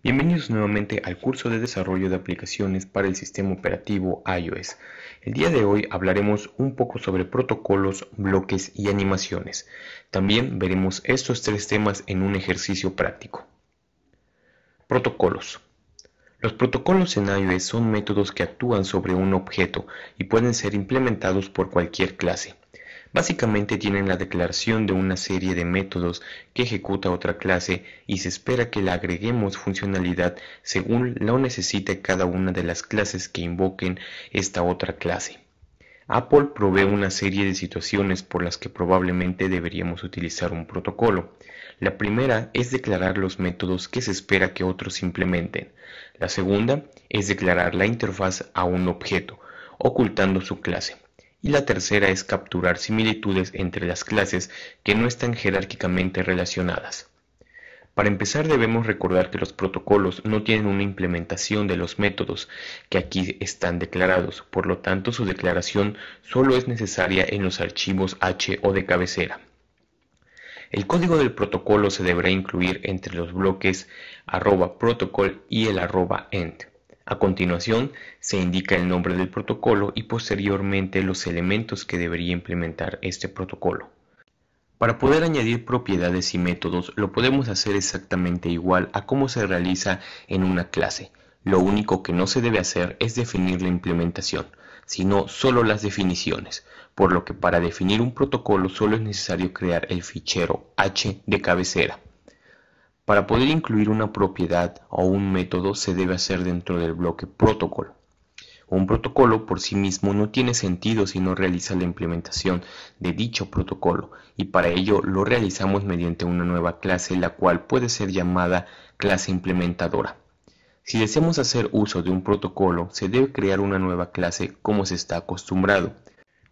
Bienvenidos nuevamente al curso de desarrollo de aplicaciones para el sistema operativo iOS. El día de hoy hablaremos un poco sobre protocolos, bloques y animaciones. También veremos estos tres temas en un ejercicio práctico. Protocolos. Los protocolos en iOS son métodos que actúan sobre un objeto y pueden ser implementados por cualquier clase. Básicamente tienen la declaración de una serie de métodos que ejecuta otra clase y se espera que le agreguemos funcionalidad según lo necesite cada una de las clases que invoquen esta otra clase. Apple provee una serie de situaciones por las que probablemente deberíamos utilizar un protocolo. La primera es declarar los métodos que se espera que otros implementen. La segunda es declarar la interfaz a un objeto, ocultando su clase y la tercera es capturar similitudes entre las clases que no están jerárquicamente relacionadas. Para empezar debemos recordar que los protocolos no tienen una implementación de los métodos que aquí están declarados, por lo tanto su declaración solo es necesaria en los archivos H o de cabecera. El código del protocolo se deberá incluir entre los bloques arroba protocol y el arroba end. A continuación, se indica el nombre del protocolo y posteriormente los elementos que debería implementar este protocolo. Para poder añadir propiedades y métodos lo podemos hacer exactamente igual a cómo se realiza en una clase. Lo único que no se debe hacer es definir la implementación, sino solo las definiciones, por lo que para definir un protocolo solo es necesario crear el fichero H de cabecera. Para poder incluir una propiedad o un método se debe hacer dentro del bloque protocolo. Un protocolo por sí mismo no tiene sentido si no realiza la implementación de dicho protocolo y para ello lo realizamos mediante una nueva clase la cual puede ser llamada clase implementadora. Si deseamos hacer uso de un protocolo se debe crear una nueva clase como se está acostumbrado.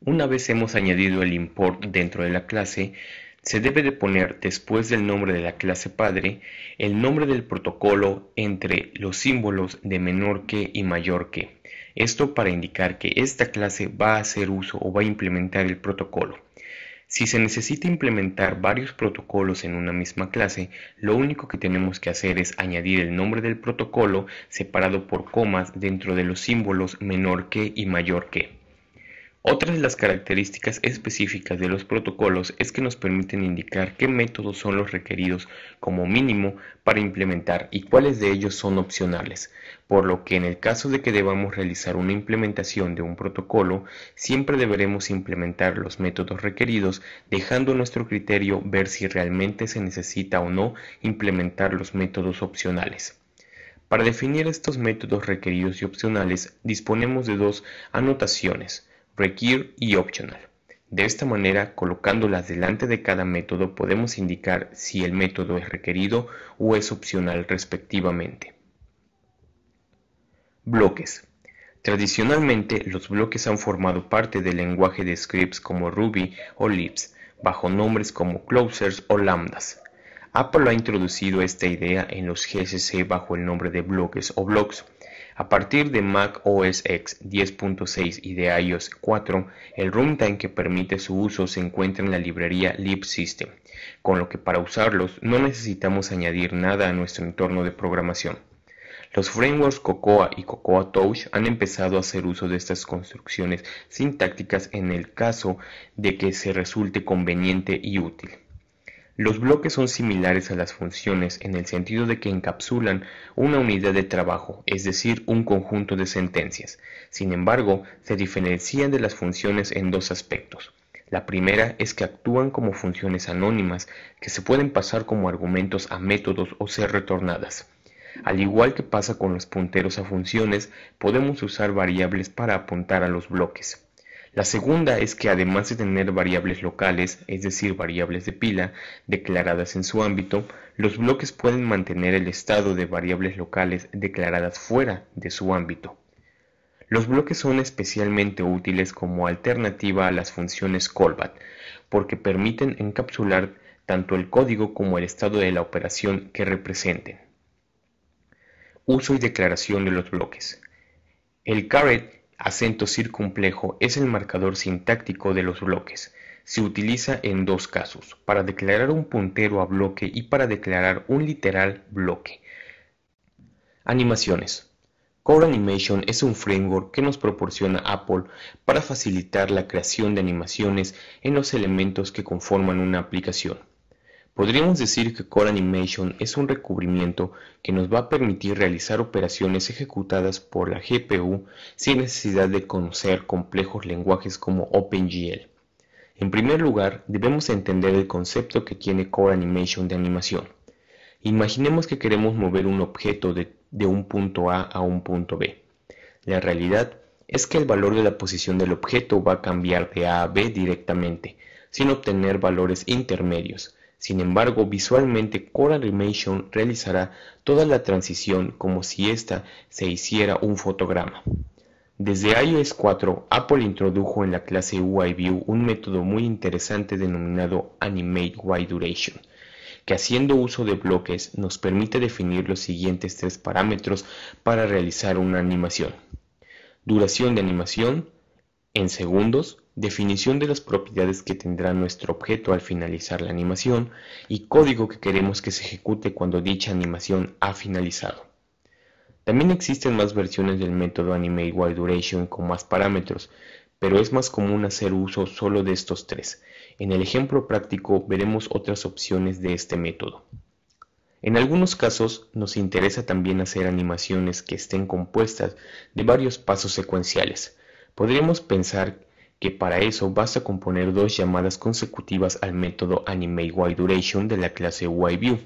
Una vez hemos añadido el import dentro de la clase se debe de poner después del nombre de la clase padre el nombre del protocolo entre los símbolos de menor que y mayor que. Esto para indicar que esta clase va a hacer uso o va a implementar el protocolo. Si se necesita implementar varios protocolos en una misma clase, lo único que tenemos que hacer es añadir el nombre del protocolo separado por comas dentro de los símbolos menor que y mayor que. Otra de las características específicas de los protocolos es que nos permiten indicar qué métodos son los requeridos como mínimo para implementar y cuáles de ellos son opcionales, por lo que en el caso de que debamos realizar una implementación de un protocolo, siempre deberemos implementar los métodos requeridos dejando a nuestro criterio ver si realmente se necesita o no implementar los métodos opcionales. Para definir estos métodos requeridos y opcionales disponemos de dos anotaciones require y optional. De esta manera, colocándolas delante de cada método podemos indicar si el método es requerido o es opcional respectivamente. Bloques. Tradicionalmente, los bloques han formado parte del lenguaje de scripts como Ruby o Libs, bajo nombres como closers o lambdas. Apple ha introducido esta idea en los GSC bajo el nombre de bloques o blocks. A partir de Mac OS X 10.6 y de iOS 4, el runtime que permite su uso se encuentra en la librería libsystem, con lo que para usarlos no necesitamos añadir nada a nuestro entorno de programación. Los frameworks Cocoa y Cocoa Touch han empezado a hacer uso de estas construcciones sintácticas en el caso de que se resulte conveniente y útil. Los bloques son similares a las funciones en el sentido de que encapsulan una unidad de trabajo, es decir, un conjunto de sentencias. Sin embargo, se diferencian de las funciones en dos aspectos. La primera es que actúan como funciones anónimas que se pueden pasar como argumentos a métodos o ser retornadas. Al igual que pasa con los punteros a funciones, podemos usar variables para apuntar a los bloques. La segunda es que además de tener variables locales, es decir, variables de pila, declaradas en su ámbito, los bloques pueden mantener el estado de variables locales declaradas fuera de su ámbito. Los bloques son especialmente útiles como alternativa a las funciones callback, porque permiten encapsular tanto el código como el estado de la operación que representen. Uso y declaración de los bloques. El caret Acento circunplejo es el marcador sintáctico de los bloques. Se utiliza en dos casos, para declarar un puntero a bloque y para declarar un literal bloque. Animaciones. Core Animation es un framework que nos proporciona Apple para facilitar la creación de animaciones en los elementos que conforman una aplicación. Podríamos decir que Core Animation es un recubrimiento que nos va a permitir realizar operaciones ejecutadas por la GPU sin necesidad de conocer complejos lenguajes como OpenGL. En primer lugar, debemos entender el concepto que tiene Core Animation de animación. Imaginemos que queremos mover un objeto de, de un punto A a un punto B. La realidad es que el valor de la posición del objeto va a cambiar de A a B directamente, sin obtener valores intermedios, sin embargo, visualmente Core Animation realizará toda la transición como si ésta se hiciera un fotograma. Desde iOS 4, Apple introdujo en la clase UIView un método muy interesante denominado Animate Duration, que haciendo uso de bloques nos permite definir los siguientes tres parámetros para realizar una animación. Duración de animación en segundos, definición de las propiedades que tendrá nuestro objeto al finalizar la animación y código que queremos que se ejecute cuando dicha animación ha finalizado. También existen más versiones del método Animate con más parámetros, pero es más común hacer uso solo de estos tres. En el ejemplo práctico veremos otras opciones de este método. En algunos casos nos interesa también hacer animaciones que estén compuestas de varios pasos secuenciales. Podríamos pensar que para eso basta con poner dos llamadas consecutivas al método Anime de la clase YView.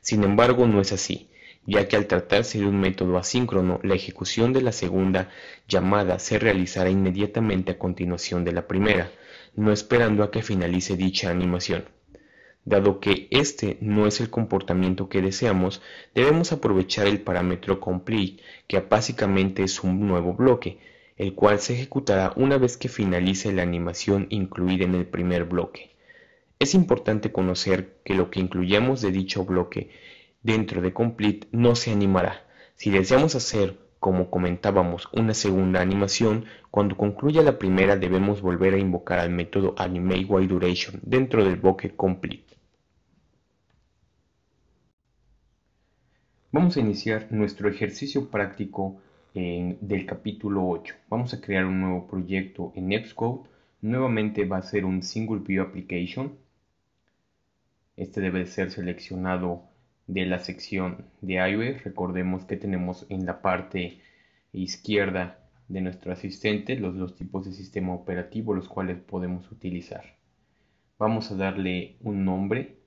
Sin embargo, no es así, ya que al tratarse de un método asíncrono, la ejecución de la segunda llamada se realizará inmediatamente a continuación de la primera, no esperando a que finalice dicha animación. Dado que este no es el comportamiento que deseamos, debemos aprovechar el parámetro complete, que básicamente es un nuevo bloque, el cual se ejecutará una vez que finalice la animación incluida en el primer bloque. Es importante conocer que lo que incluyamos de dicho bloque dentro de Complete no se animará. Si deseamos hacer, como comentábamos, una segunda animación, cuando concluya la primera debemos volver a invocar al método Animate dentro del bloque Complete. Vamos a iniciar nuestro ejercicio práctico del capítulo 8. Vamos a crear un nuevo proyecto en Xcode. Nuevamente va a ser un Single View Application. Este debe ser seleccionado de la sección de iOS. Recordemos que tenemos en la parte izquierda de nuestro asistente los dos tipos de sistema operativo los cuales podemos utilizar. Vamos a darle un nombre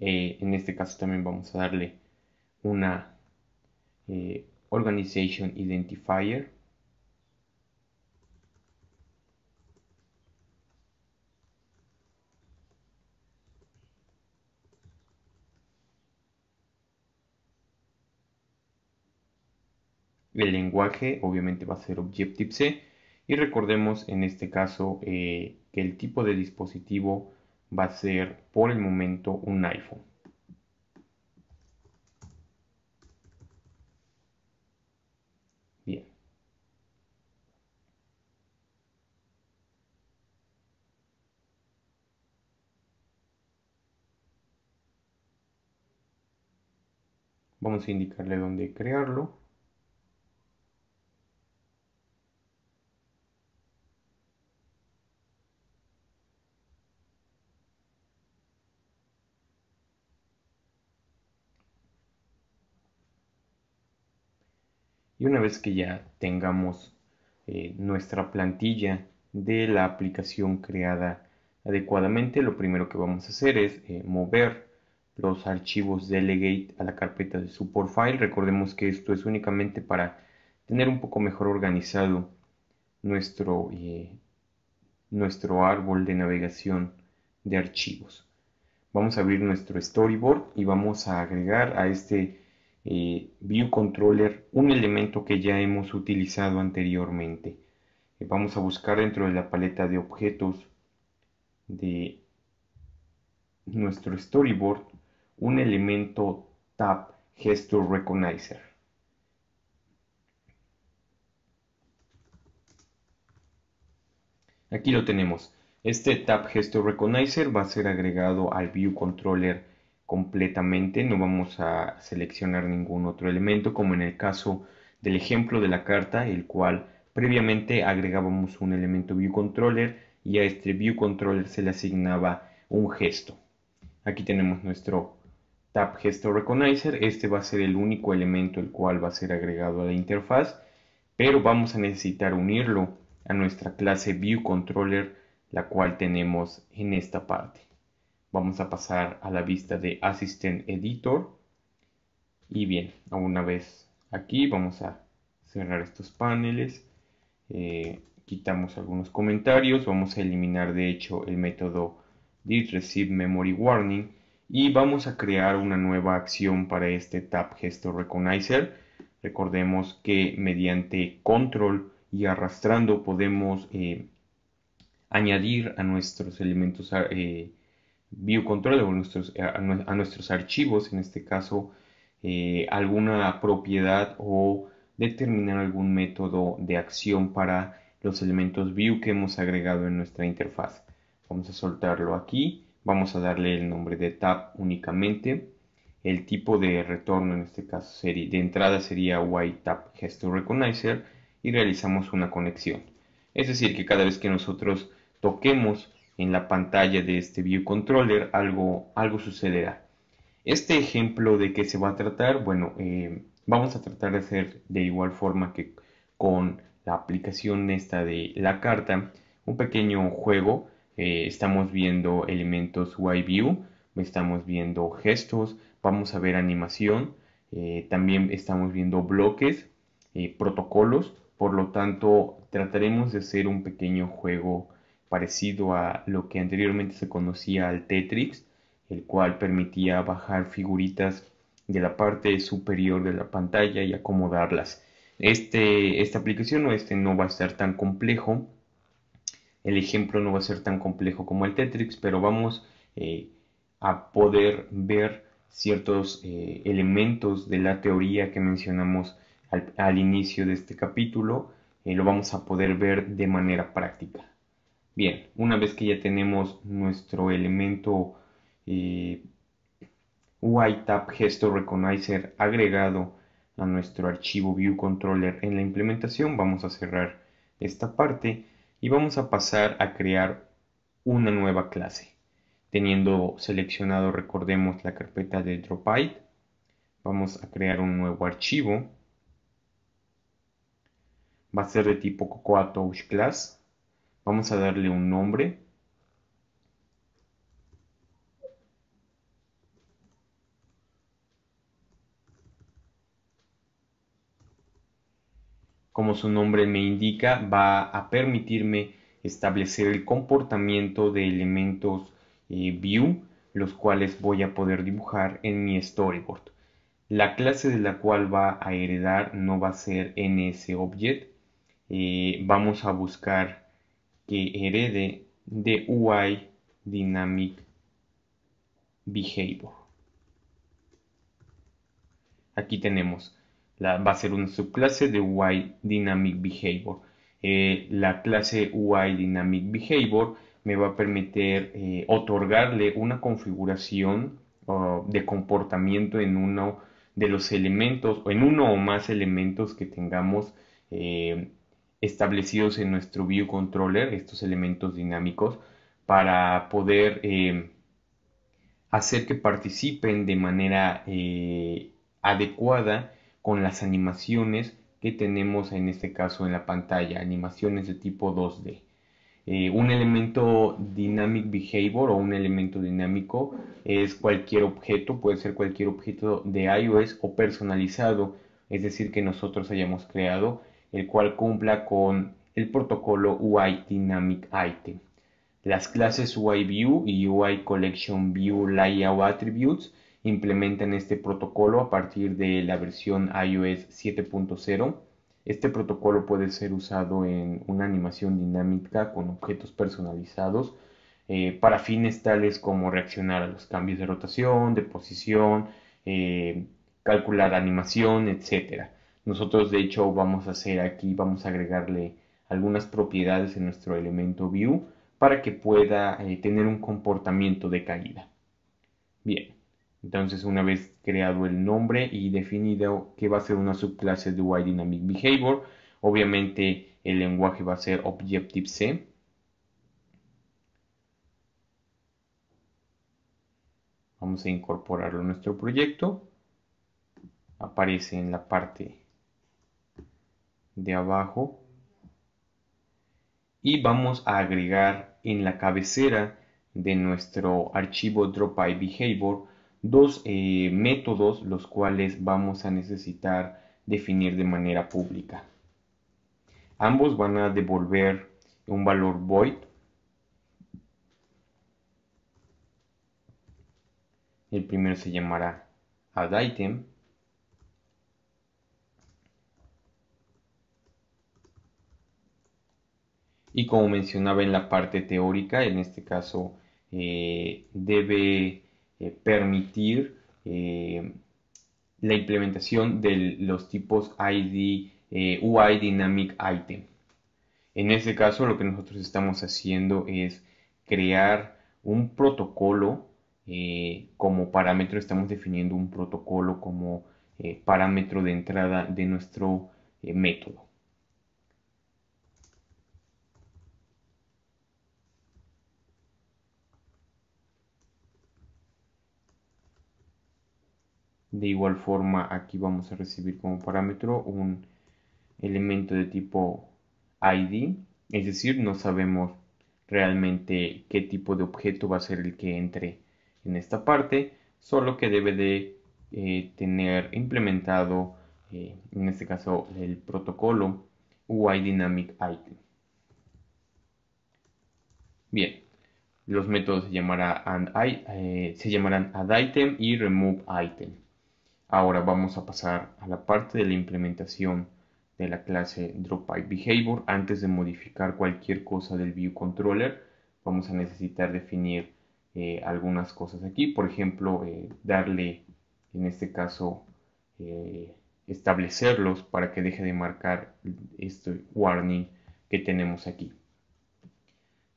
Eh, en este caso también vamos a darle una eh, Organization Identifier. El lenguaje obviamente va a ser Objective-C y recordemos en este caso eh, que el tipo de dispositivo va a ser por el momento un iPhone. Bien. Vamos a indicarle dónde crearlo. una vez que ya tengamos eh, nuestra plantilla de la aplicación creada adecuadamente, lo primero que vamos a hacer es eh, mover los archivos delegate a la carpeta de support file. Recordemos que esto es únicamente para tener un poco mejor organizado nuestro, eh, nuestro árbol de navegación de archivos. Vamos a abrir nuestro storyboard y vamos a agregar a este view eh, controller un elemento que ya hemos utilizado anteriormente eh, vamos a buscar dentro de la paleta de objetos de nuestro storyboard un elemento tab gesture recognizer aquí lo tenemos este tab gesture recognizer va a ser agregado al view controller completamente, no vamos a seleccionar ningún otro elemento, como en el caso del ejemplo de la carta, el cual previamente agregábamos un elemento viewController y a este viewController se le asignaba un gesto. Aquí tenemos nuestro tab gesto recognizer, este va a ser el único elemento el cual va a ser agregado a la interfaz, pero vamos a necesitar unirlo a nuestra clase viewController, la cual tenemos en esta parte vamos a pasar a la vista de Assistant Editor. Y bien, una vez aquí vamos a cerrar estos paneles. Eh, quitamos algunos comentarios. Vamos a eliminar de hecho el método Receive Warning. Y vamos a crear una nueva acción para este Tab Gesto Recognizer. Recordemos que mediante control y arrastrando podemos eh, añadir a nuestros elementos eh, view control o eh, a, nuestros archivos, en este caso eh, alguna propiedad o determinar algún método de acción para los elementos view que hemos agregado en nuestra interfaz. Vamos a soltarlo aquí, vamos a darle el nombre de tab únicamente, el tipo de retorno en este caso sería, de entrada sería white recognizer y realizamos una conexión. Es decir, que cada vez que nosotros toquemos en la pantalla de este view controller algo, algo sucederá. Este ejemplo de qué se va a tratar, bueno, eh, vamos a tratar de hacer de igual forma que con la aplicación esta de la carta, un pequeño juego. Eh, estamos viendo elementos view estamos viendo gestos, vamos a ver animación, eh, también estamos viendo bloques, protocolos, por lo tanto trataremos de hacer un pequeño juego parecido a lo que anteriormente se conocía al Tetrix, el cual permitía bajar figuritas de la parte superior de la pantalla y acomodarlas. Este, esta aplicación o este no va a ser tan complejo. El ejemplo no va a ser tan complejo como el Tetrix, pero vamos eh, a poder ver ciertos eh, elementos de la teoría que mencionamos al, inicio de este capítulo. Eh, lo vamos a poder ver de manera práctica. Bien, una vez que ya tenemos nuestro elemento eh, Recognizer agregado a nuestro archivo View Controller en la implementación, vamos a cerrar esta parte y vamos a pasar a crear una nueva clase. Teniendo seleccionado, recordemos, la carpeta de Dropite, vamos a crear un nuevo archivo. Va a ser de tipo Cocoa Touch Class Vamos a darle un nombre. Como su nombre me indica, va a permitirme establecer el comportamiento de elementos eh, view, los cuales voy a poder dibujar en mi storyboard. La clase de la cual va a heredar no va a ser NSObject. Eh, vamos a buscar que herede de UI Dynamic Behavior. Aquí tenemos, la, va a ser una subclase de UI Dynamic Behavior. Eh, la clase UI Dynamic Behavior me va a permitir eh, otorgarle una configuración de comportamiento en uno de los elementos o en uno o más elementos que tengamos eh, establecidos en nuestro view controller, estos elementos dinámicos, para poder eh, hacer que participen de manera eh, adecuada con las animaciones que tenemos en este caso en la pantalla, animaciones de tipo 2D. Eh, un elemento dynamic behavior o un elemento dinámico es cualquier objeto, puede ser cualquier objeto de iOS o personalizado, es decir, que nosotros hayamos creado el cual cumpla con el protocolo UI Dynamic Item. Las clases UI View y UI Collection View Layout Attributes implementan este protocolo a partir de la versión iOS 7.0. Este protocolo puede ser usado en una animación dinámica con objetos personalizados eh, para fines tales como reaccionar a los cambios de rotación, de posición, eh, calcular animación, etc. Nosotros de hecho vamos a hacer aquí, vamos a agregarle algunas propiedades en nuestro elemento view para que pueda eh, tener un comportamiento de caída. Bien, entonces una vez creado el nombre y definido que va a ser una subclase de UI Dynamic Behavior, obviamente el lenguaje va a ser Objective-C. Vamos a incorporarlo a nuestro proyecto. Aparece en la parte de abajo y vamos a agregar en la cabecera de nuestro archivo Dropy Behavior dos eh, métodos los cuales vamos a necesitar definir de manera pública. Ambos van a devolver un valor void el primero se llamará addItem y como mencionaba en la parte teórica, en este caso eh, debe eh, permitir eh, la implementación de los tipos ID, UI Dynamic Item. En este caso lo que nosotros estamos haciendo es crear un protocolo como parámetro, estamos definiendo un protocolo como parámetro de entrada de nuestro método. De igual forma, aquí vamos a recibir como parámetro un elemento de tipo ID, es decir, no sabemos realmente qué tipo de objeto va a ser el que entre en esta parte, solo que debe de eh, tener implementado, eh, en este caso, el protocolo uidynamicItem. Bien, los métodos se, eh, se llamarán addItem y removeItem. Ahora vamos a pasar a la parte de la implementación de la clase DropByBehavior. Antes de modificar cualquier cosa del ViewController, vamos a necesitar definir eh, algunas cosas aquí. Por ejemplo, eh, darle, en este caso, eh, establecerlos para que deje de marcar este warning que tenemos aquí.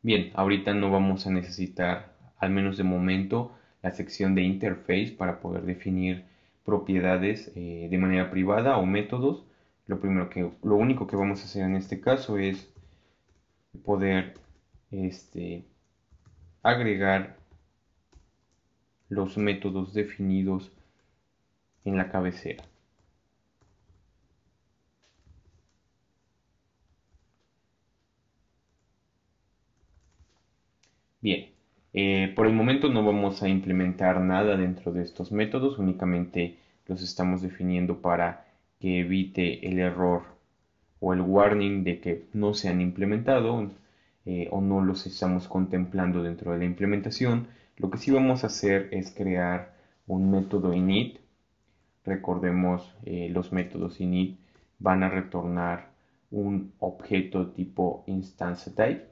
Bien, ahorita no vamos a necesitar, al menos de momento, la sección de interface para poder definir propiedades eh, de manera privada o métodos. Lo, primero que, lo único que vamos a hacer en este caso es poder este, agregar los métodos definidos en la cabecera. Eh, por el momento no vamos a implementar nada dentro de estos métodos, únicamente los estamos definiendo para que evite el error o el warning de que no se han implementado eh, o no los estamos contemplando dentro de la implementación. Lo que sí vamos a hacer es crear un método init. Recordemos, eh, los métodos init van a retornar un objeto tipo instance type.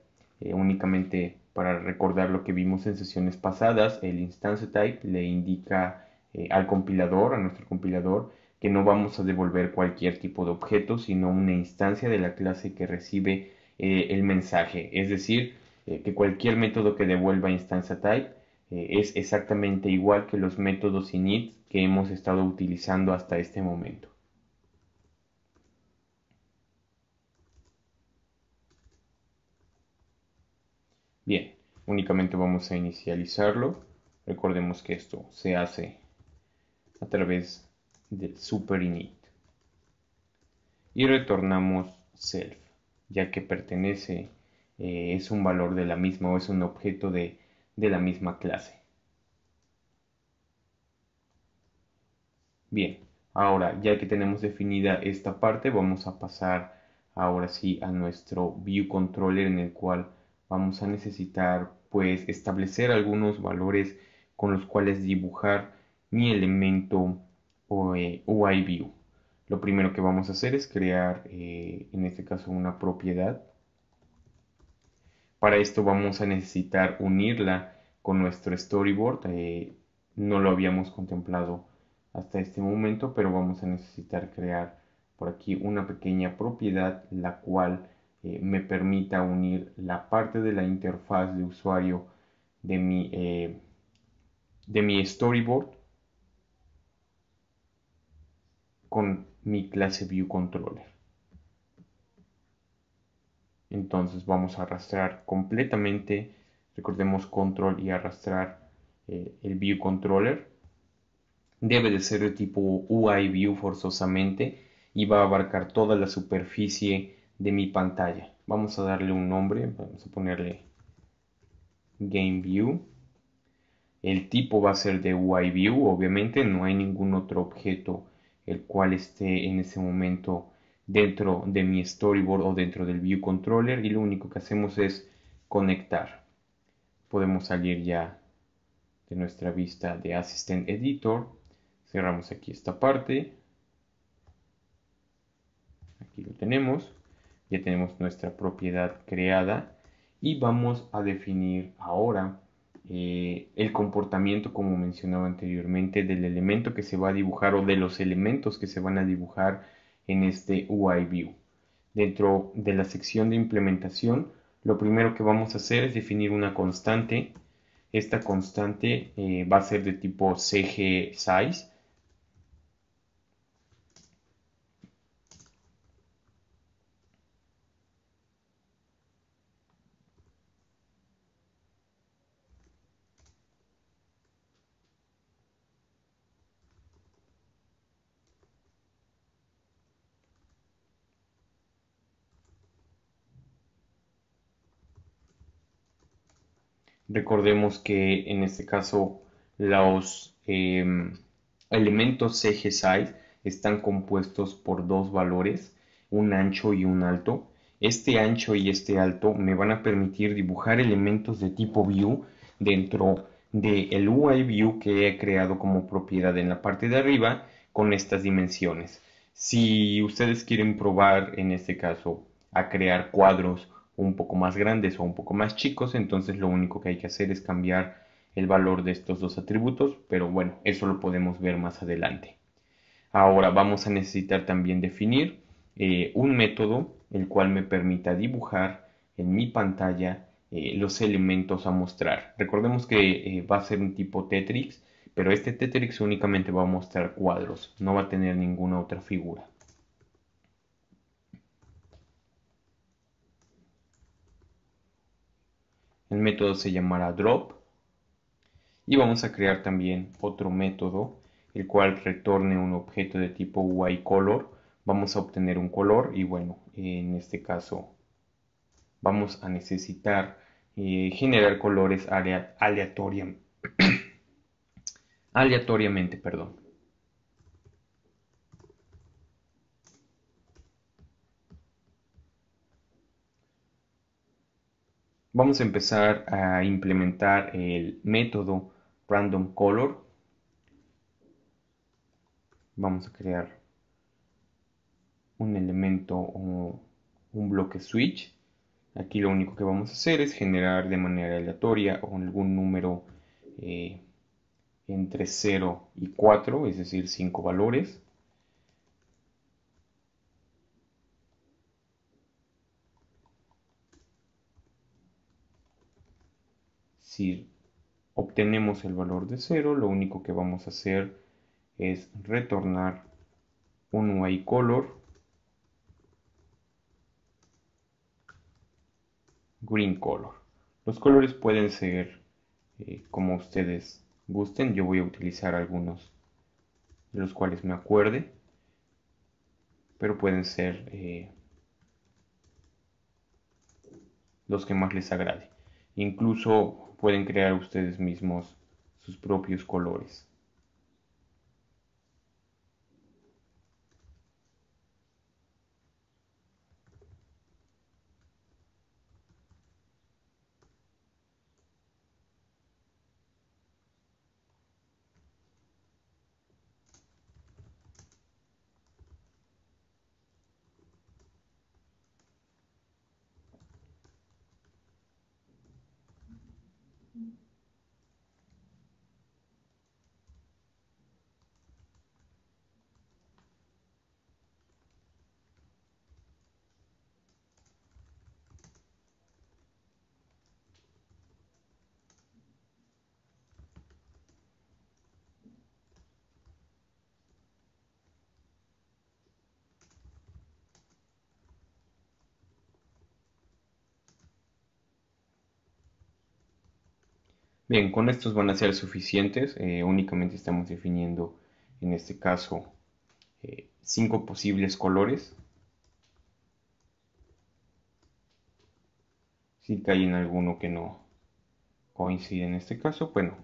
únicamente para recordar lo que vimos en sesiones pasadas, el instance type le indica eh, al compilador, a nuestro compilador, que no vamos a devolver cualquier tipo de objeto, sino una instancia de la clase que recibe eh, el mensaje. Es decir, eh, que cualquier método que devuelva instance type es exactamente igual que los métodos init que hemos estado utilizando hasta este momento. Bien, únicamente vamos a inicializarlo. Recordemos que esto se hace a través del super init. Y retornamos self, ya que pertenece, eh, es un valor de la misma o es un objeto de, de la misma clase. Bien, ahora ya que tenemos definida esta parte, vamos a pasar ahora sí a nuestro view controller en el cual vamos a necesitar pues establecer algunos valores con los cuales dibujar mi elemento eh, UI view. Lo primero que vamos a hacer es crear eh, en este caso una propiedad. Para esto vamos a necesitar unirla con nuestro storyboard. Eh, no lo habíamos contemplado hasta este momento, pero vamos a necesitar crear por aquí una pequeña propiedad la cual eh, me permita unir la parte de la interfaz de usuario de mi, eh, de mi storyboard con mi clase view controller. Entonces vamos a arrastrar completamente, recordemos control y arrastrar eh, el view controller. Debe de ser de tipo UI view forzosamente y va a abarcar toda la superficie de mi pantalla. Vamos a darle un nombre, vamos a ponerle GameView El tipo va a ser de UIView obviamente no hay ningún otro objeto el cual esté en ese momento dentro de mi storyboard o dentro del view controller y lo único que hacemos es conectar. Podemos salir ya de nuestra vista de Assistant Editor. Cerramos aquí esta parte. Aquí lo tenemos ya tenemos nuestra propiedad creada y vamos a definir ahora eh, el comportamiento, como mencionaba anteriormente, del elemento que se va a dibujar o de los elementos que se van a dibujar en este UI View. Dentro de la sección de implementación, lo primero que vamos a hacer es definir una constante. Esta constante eh, va a ser de tipo CG size Recordemos que en este caso los em, elementos CG size están compuestos por dos valores, un ancho y un alto. Este ancho y este alto me van a permitir dibujar elementos de tipo view dentro del de UI view que he creado como propiedad en la parte de arriba con estas dimensiones. Si ustedes quieren probar en este caso a crear cuadros un poco más grandes o un poco más chicos, entonces lo único que hay que hacer es cambiar el valor de estos dos atributos, pero bueno, eso lo podemos ver más adelante. Ahora vamos a necesitar también definir eh, un método el cual me permita dibujar en mi pantalla eh, los elementos a mostrar. Recordemos que eh, va a ser un tipo Tetrix, pero este Tetrix únicamente va a mostrar cuadros, no va a tener ninguna otra figura. El método se llamará drop. Y vamos a crear también otro método, el cual retorne un objeto de tipo YColor. Vamos a obtener un color y bueno, en este caso vamos a necesitar eh, generar colores aleatoriamente, perdón. Vamos a empezar a implementar el método random color. Vamos a crear un elemento o un bloque switch. Aquí lo único que vamos a hacer es generar de manera aleatoria algún número eh, entre 0 y 4, es decir, 5 valores. Si obtenemos el valor de 0, lo único que vamos a hacer es retornar un white color green color. Los colores pueden ser eh, como ustedes gusten. Yo voy a utilizar algunos de los cuales me acuerde. Pero pueden ser eh, los que más les agrade. Incluso pueden crear ustedes mismos sus propios colores. Bien, con estos van a ser suficientes. Eh, únicamente estamos definiendo, en este caso, eh, cinco posibles colores. Si cae en alguno que no coincide en este caso, bueno,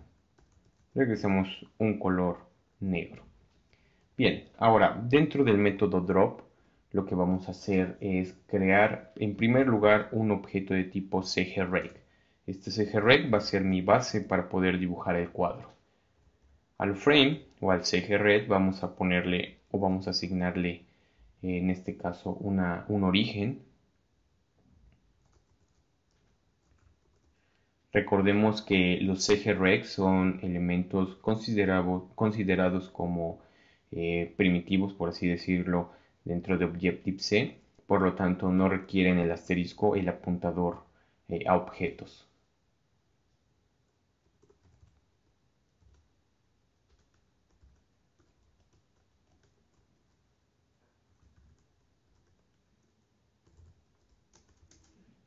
regresamos un color negro. Bien, ahora dentro del método drop lo que vamos a hacer es crear en primer lugar un objeto de tipo cg este CGRec va a ser mi base para poder dibujar el cuadro. Al frame o al eje vamos a ponerle o vamos a asignarle eh, en este caso un origen. Recordemos que los ejes son elementos considerados como eh, primitivos, por así decirlo, dentro de Objective-C, por lo tanto no requieren el asterisco, el apuntador eh, a objetos.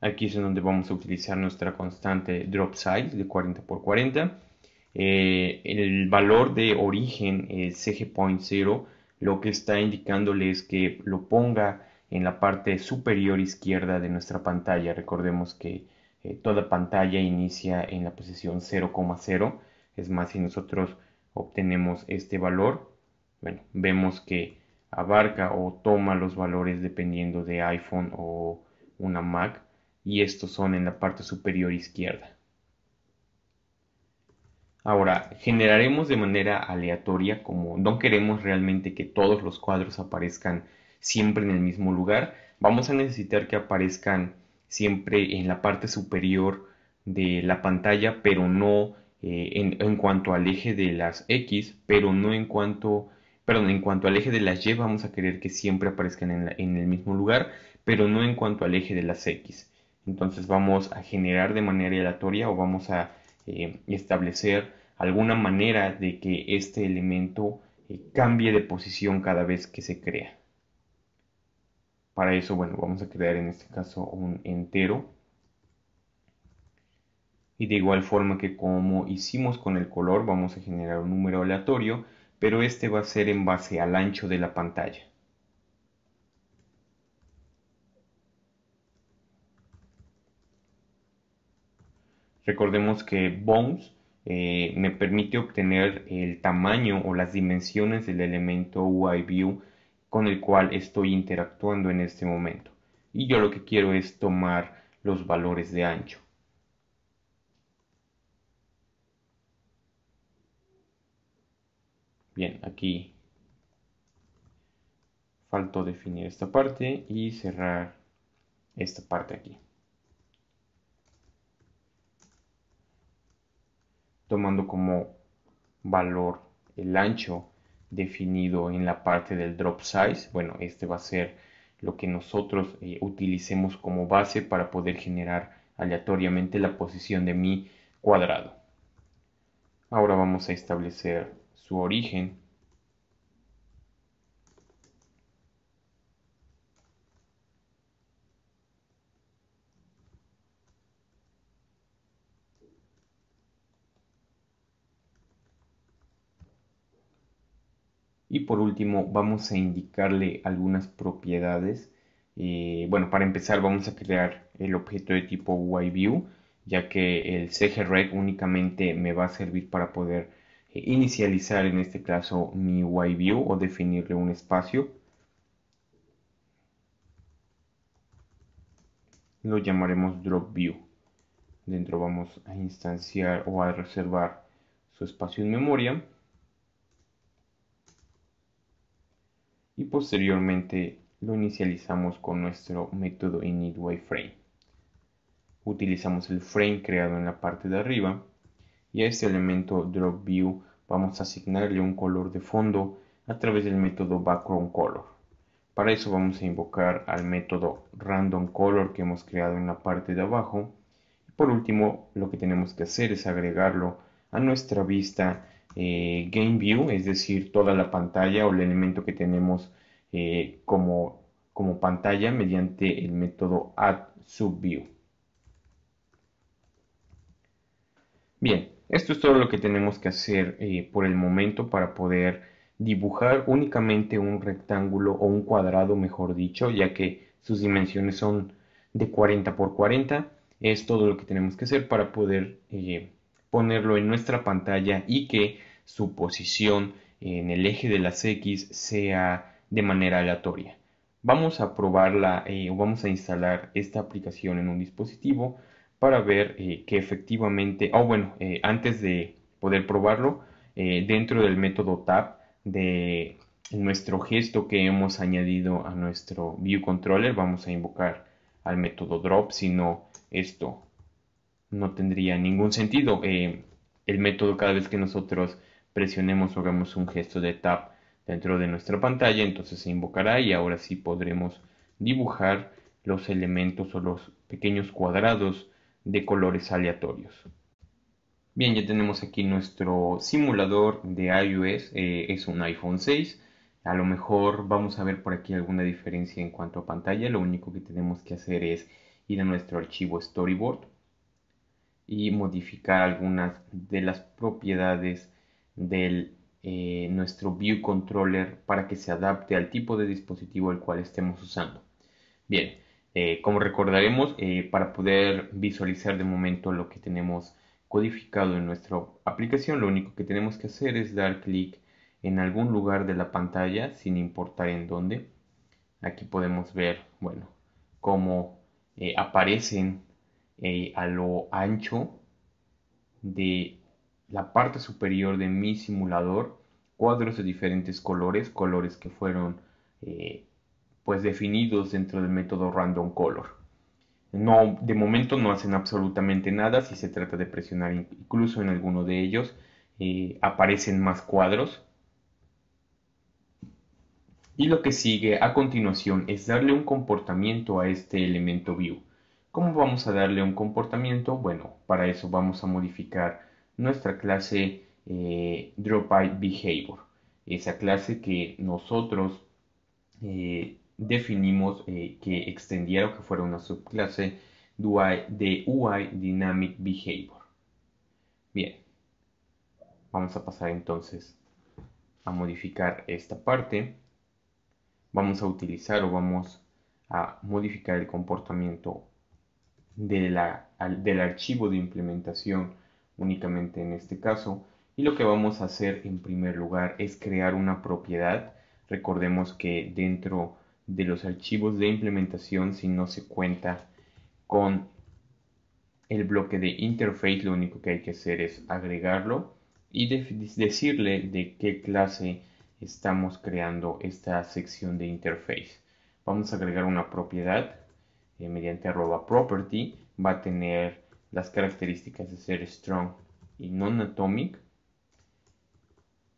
Aquí es donde vamos a utilizar nuestra constante drop size de 40 por 40. Eh, el valor de origen es cg.0, lo que está indicándole es que lo ponga en la parte superior izquierda de nuestra pantalla. Recordemos que eh, toda pantalla inicia en la posición 0,0. Es más, si nosotros obtenemos este valor, bueno, vemos que abarca o toma los valores dependiendo de iPhone o una Mac y estos son en la parte superior izquierda. Ahora, generaremos de manera aleatoria, como no queremos realmente que todos los cuadros aparezcan siempre en el mismo lugar, vamos a necesitar que aparezcan siempre en la parte superior de la pantalla, pero no eh, en, cuanto al eje de las X, pero no en cuanto, perdón, en cuanto al eje de las Y vamos a querer que siempre aparezcan en el mismo lugar, pero no en cuanto al eje de las X. Entonces vamos a generar de manera aleatoria o vamos a eh, establecer alguna manera de que este elemento eh, cambie de posición cada vez que se crea. Para eso, bueno, vamos a crear en este caso un entero. Y de igual forma que como hicimos con el color, vamos a generar un número aleatorio, pero este va a ser en base al ancho de la pantalla. Recordemos que Bones eh, me permite obtener el tamaño o las dimensiones del elemento UIView con el cual estoy interactuando en este momento. Y yo lo que quiero es tomar los valores de ancho. Bien, aquí faltó definir esta parte y cerrar esta parte aquí. tomando como valor el ancho definido en la parte del drop size. Bueno, este va a ser lo que nosotros eh, utilicemos como base para poder generar aleatoriamente la posición de mi cuadrado. Ahora vamos a establecer su origen Y por último, vamos a indicarle algunas propiedades. Eh, bueno, para empezar vamos a crear el objeto de tipo YView, ya que el CGREC únicamente me va a servir para poder eh, inicializar en este caso mi YView o definirle un espacio. Lo llamaremos DropView. Dentro vamos a instanciar o a reservar su espacio en memoria y posteriormente lo inicializamos con nuestro método initWayFrame. Utilizamos el frame creado en la parte de arriba y a este elemento dropView vamos a asignarle un color de fondo a través del método backgroundColor. Para eso vamos a invocar al método randomColor que hemos creado en la parte de abajo. Y por último, lo que tenemos que hacer es agregarlo a nuestra vista eh, gameView, Game View, es decir, toda la pantalla o el elemento que tenemos eh, como, como pantalla mediante el método add subview. Bien, esto es todo lo que tenemos que hacer eh, por el momento para poder dibujar únicamente un rectángulo o un cuadrado, mejor dicho, ya que sus dimensiones son de 40 por 40. Es todo lo que tenemos que hacer para poder ponerlo en nuestra pantalla y que su posición en el eje de las X sea de manera aleatoria. Vamos a probarla eh, o vamos a instalar esta aplicación en un dispositivo para ver eh, que efectivamente, o ah, bueno, eh, antes de poder probarlo, dentro del método tab de nuestro gesto que hemos añadido a nuestro view controller, vamos a invocar al método drop, si no esto no tendría ningún sentido. el método cada vez que nosotros presionemos o hagamos un gesto de tap dentro de nuestra pantalla, entonces se invocará y ahora sí podremos dibujar los elementos o los pequeños cuadrados de colores aleatorios. Bien, ya tenemos aquí nuestro simulador de iOS, eh, es un iPhone 6. A lo mejor vamos a ver por aquí alguna diferencia en cuanto a pantalla. Lo único que tenemos que hacer es ir a nuestro archivo storyboard y modificar algunas de las propiedades del eh, nuestro view controller para que se adapte al tipo de dispositivo el cual estemos usando. Bien, eh, como recordaremos, eh, para poder visualizar de momento lo que tenemos codificado en nuestra aplicación, lo único que tenemos que hacer es dar clic en algún lugar de la pantalla, sin importar en dónde. Aquí podemos ver, bueno, cómo aparecen a lo ancho de la parte superior de mi simulador cuadros de diferentes colores, colores que fueron eh, pues definidos dentro del método random color. No, de momento no hacen absolutamente nada si se trata de presionar incluso en alguno de ellos eh, aparecen más cuadros. Y lo que sigue a continuación es darle un comportamiento a este elemento view. ¿Cómo vamos a darle un comportamiento? Bueno, para eso vamos a modificar nuestra clase eh, Behavior, esa clase que nosotros eh, definimos eh, que extendiera o que fuera una subclase de UI Dynamic Behavior. Bien, vamos a pasar entonces a modificar esta parte. Vamos a utilizar o vamos a modificar el comportamiento de del archivo de implementación únicamente en este caso. Y lo que vamos a hacer en primer lugar es crear una propiedad. Recordemos que dentro de los archivos de implementación, si no se cuenta con el bloque de interface, lo único que hay que hacer es agregarlo y decirle de qué clase estamos creando esta sección de interface. Vamos a agregar una propiedad eh, mediante arroba property. Va a tener las características de ser strong y non-atomic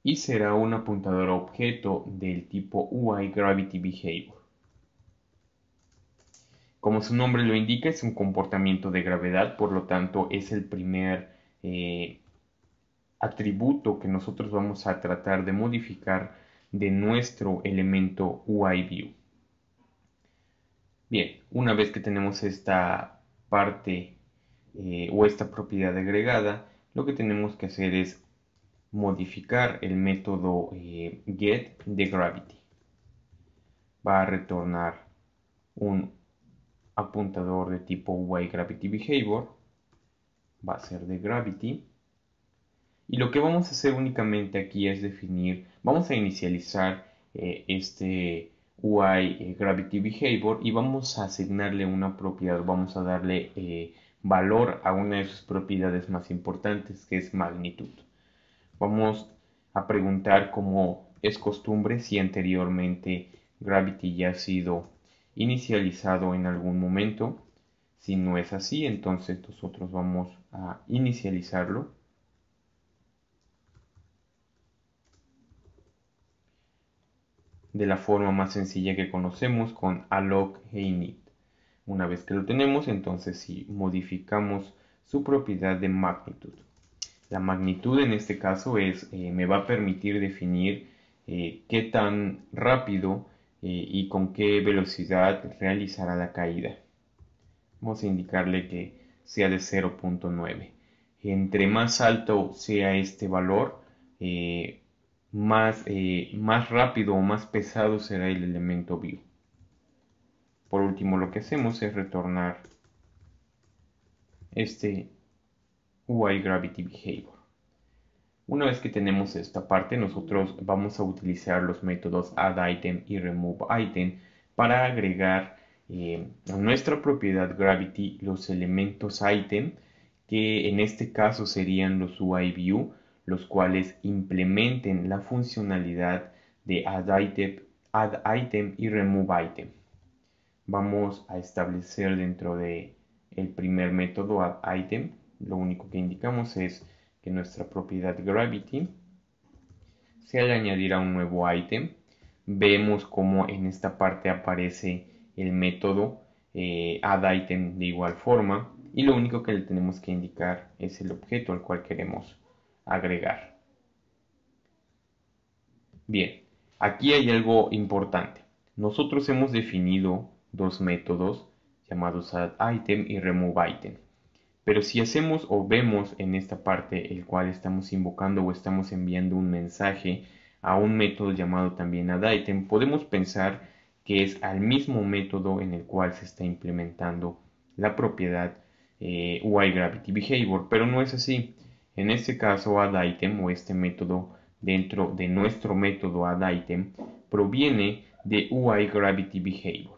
y será un apuntador objeto del tipo UI Gravity Behavior. Como su nombre lo indica, es un comportamiento de gravedad, por lo tanto es el primer eh, atributo que nosotros vamos a tratar de modificar de nuestro elemento UI View. Bien, una vez que tenemos esta parte eh, o esta propiedad agregada, lo que tenemos que hacer es modificar el método eh, get de gravity. Va a retornar un apuntador de tipo y gravity behavior, va a ser de gravity. Y lo que vamos a hacer únicamente aquí es definir, vamos a inicializar eh, este UI gravity behavior y vamos a asignarle una propiedad, vamos a darle valor a una de sus propiedades más importantes, que es magnitud. Vamos a preguntar cómo es costumbre si anteriormente Gravity ya ha sido inicializado en algún momento. Si no es así, entonces nosotros vamos a inicializarlo. de la forma más sencilla que conocemos con alloc e una vez que lo tenemos, entonces si modificamos su propiedad de magnitud. La magnitud en este caso es, eh, me va a permitir definir eh, qué tan rápido eh, y con qué velocidad realizará la caída. Vamos a indicarle que sea de 0.9. Entre más alto sea este valor, más, más rápido o más pesado será el elemento vivo. Por último, lo que hacemos es retornar este UI Gravity Behavior. Una vez que tenemos esta parte, nosotros vamos a utilizar los métodos addItem y removeItem para agregar eh, a nuestra propiedad Gravity los elementos item, que en este caso serían los UIView, los cuales implementen la funcionalidad de addItem y removeItem vamos a establecer dentro de el primer método addItem, item lo único que indicamos es que nuestra propiedad gravity se le añadirá un nuevo item vemos como en esta parte aparece el método eh, addItem add de igual forma y lo único que le tenemos que indicar es el objeto al cual queremos agregar bien aquí hay algo importante nosotros hemos definido dos métodos llamados addItem y removeItem. Pero si hacemos o vemos en esta parte el cual estamos invocando o estamos enviando un mensaje a un método llamado también addItem, podemos pensar que es al mismo método en el cual se está implementando la propiedad eh, UIGravityBehavior, pero no es así. En este caso, addItem o este método dentro de nuestro método addItem proviene de UIGravityBehavior.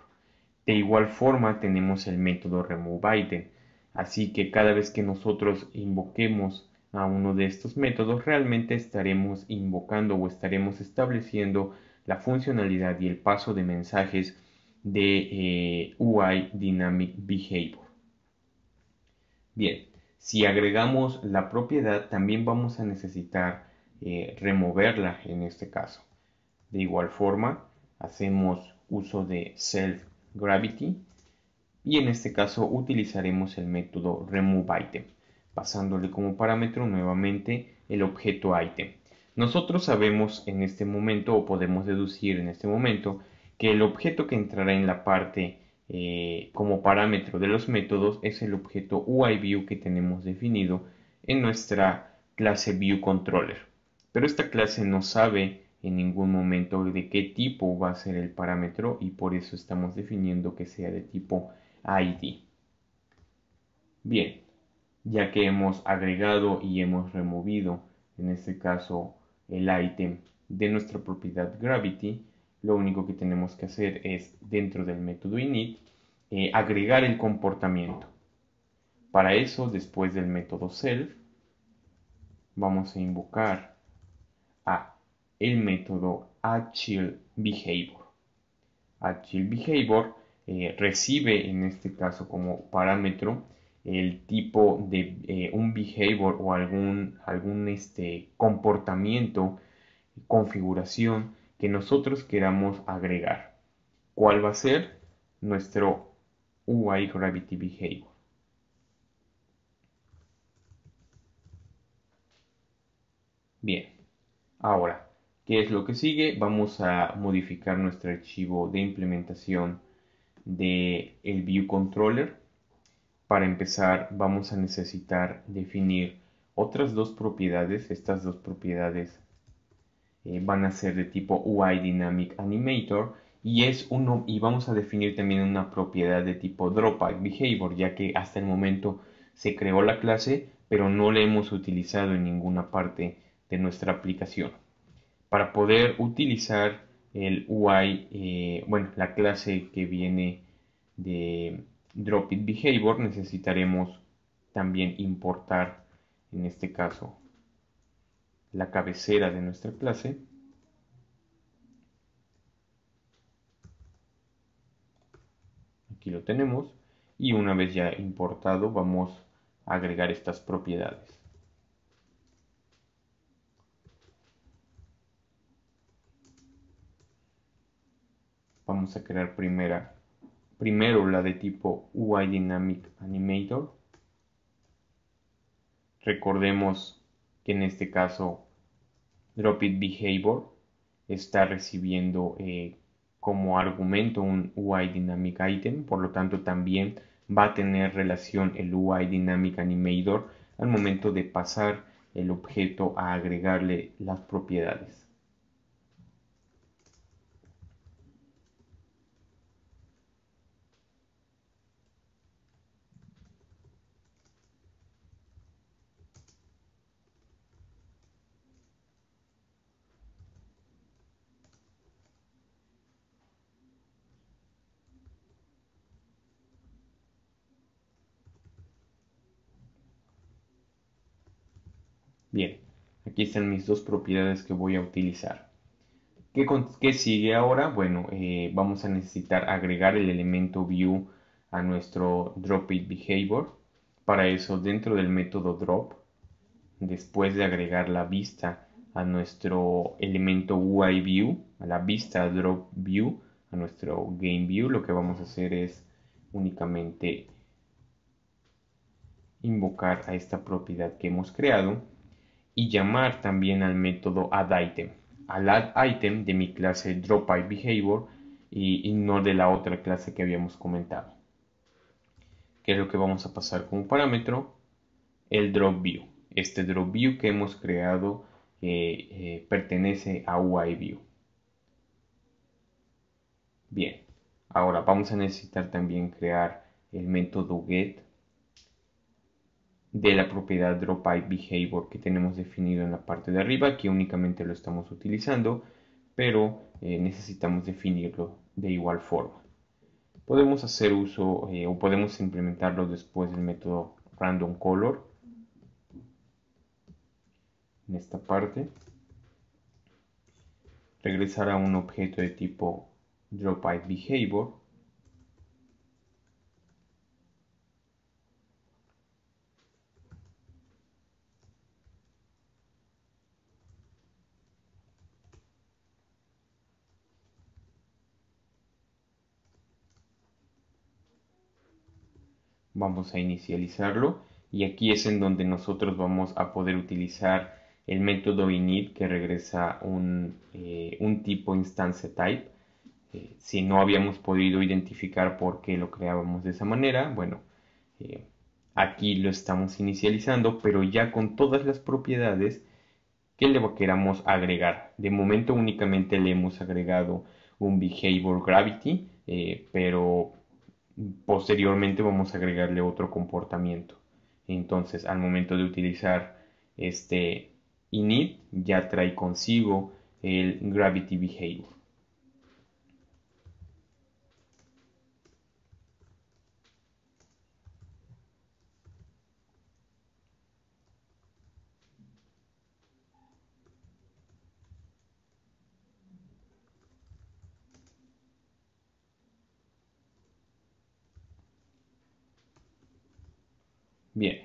De igual forma tenemos el método removeItem. así que cada vez que nosotros invoquemos a uno de estos métodos realmente estaremos invocando o estaremos estableciendo la funcionalidad y el paso de mensajes de eh, UI Dynamic Behavior. Bien, si agregamos la propiedad también vamos a necesitar eh, removerla en este caso. De igual forma hacemos uso de self Gravity y en este caso utilizaremos el método removeItem pasándole como parámetro nuevamente el objeto item. Nosotros sabemos en este momento o podemos deducir en este momento que el objeto que entrará en la parte eh, como parámetro de los métodos es el objeto UIView que tenemos definido en nuestra clase ViewController. Pero esta clase no sabe en ningún momento de qué tipo va a ser el parámetro y por eso estamos definiendo que sea de tipo ID. Bien, ya que hemos agregado y hemos removido, en este caso, el item de nuestra propiedad gravity, lo único que tenemos que hacer es, dentro del método init, eh, agregar el comportamiento. Para eso, después del método self, vamos a invocar a el método Agile Behavior. Behavior eh, recibe en este caso como parámetro el tipo de eh, un behavior o algún, algún este, comportamiento, configuración que nosotros queramos agregar. ¿Cuál va a ser nuestro UI Gravity Behavior? Bien, ahora ¿Qué es lo que sigue? Vamos a modificar nuestro archivo de implementación del el View Controller. Para empezar vamos a necesitar definir otras dos propiedades. Estas dos propiedades eh, van a ser de tipo UI Dynamic Animator y, es uno, y vamos a definir también una propiedad de tipo Dropback Behavior ya que hasta el momento se creó la clase pero no la hemos utilizado en ninguna parte de nuestra aplicación para poder utilizar el UI, eh, bueno, la clase que viene de it Behavior, necesitaremos también importar, en este caso, la cabecera de nuestra clase. Aquí lo tenemos. Y una vez ya importado, vamos a agregar estas propiedades. vamos a crear primera, primero la de tipo UI Dynamic Animator. Recordemos que en este caso it Behavior está recibiendo eh, como argumento un UI Dynamic Item, por lo tanto también va a tener relación el UI Dynamic Animator al momento de pasar el objeto a agregarle las propiedades. aquí están mis dos propiedades que voy a utilizar. ¿Qué, sigue ahora? Bueno, eh, vamos a necesitar agregar el elemento view a nuestro It behavior. Para eso, dentro del método drop, después de agregar la vista a nuestro elemento view a la vista drop view, a nuestro game view, lo que vamos a hacer es únicamente invocar a esta propiedad que hemos creado y llamar también al método addItem. Al addItem de mi clase DropByBehavior, y, no de la otra clase que habíamos comentado. ¿Qué es lo que vamos a pasar como parámetro? El dropView. Este dropView que hemos creado eh, eh, pertenece a UIView. Bien, ahora vamos a necesitar también crear el método get de la propiedad eye behavior que tenemos definido en la parte de arriba que únicamente lo estamos utilizando pero eh, necesitamos definirlo de igual forma podemos hacer uso eh, o podemos implementarlo después del método random color en esta parte regresar a un objeto de tipo eye behavior vamos a inicializarlo y aquí es en donde nosotros vamos a poder utilizar el método init que regresa un, eh, tipo instance type. Eh, si no habíamos podido identificar por qué lo creábamos de esa manera, bueno, eh, aquí lo estamos inicializando, pero ya con todas las propiedades que le queramos agregar. De momento únicamente le hemos agregado un behavior gravity, pero Posteriormente vamos a agregarle otro comportamiento. Entonces, al momento de utilizar este init, ya trae consigo el gravity behavior. Bien,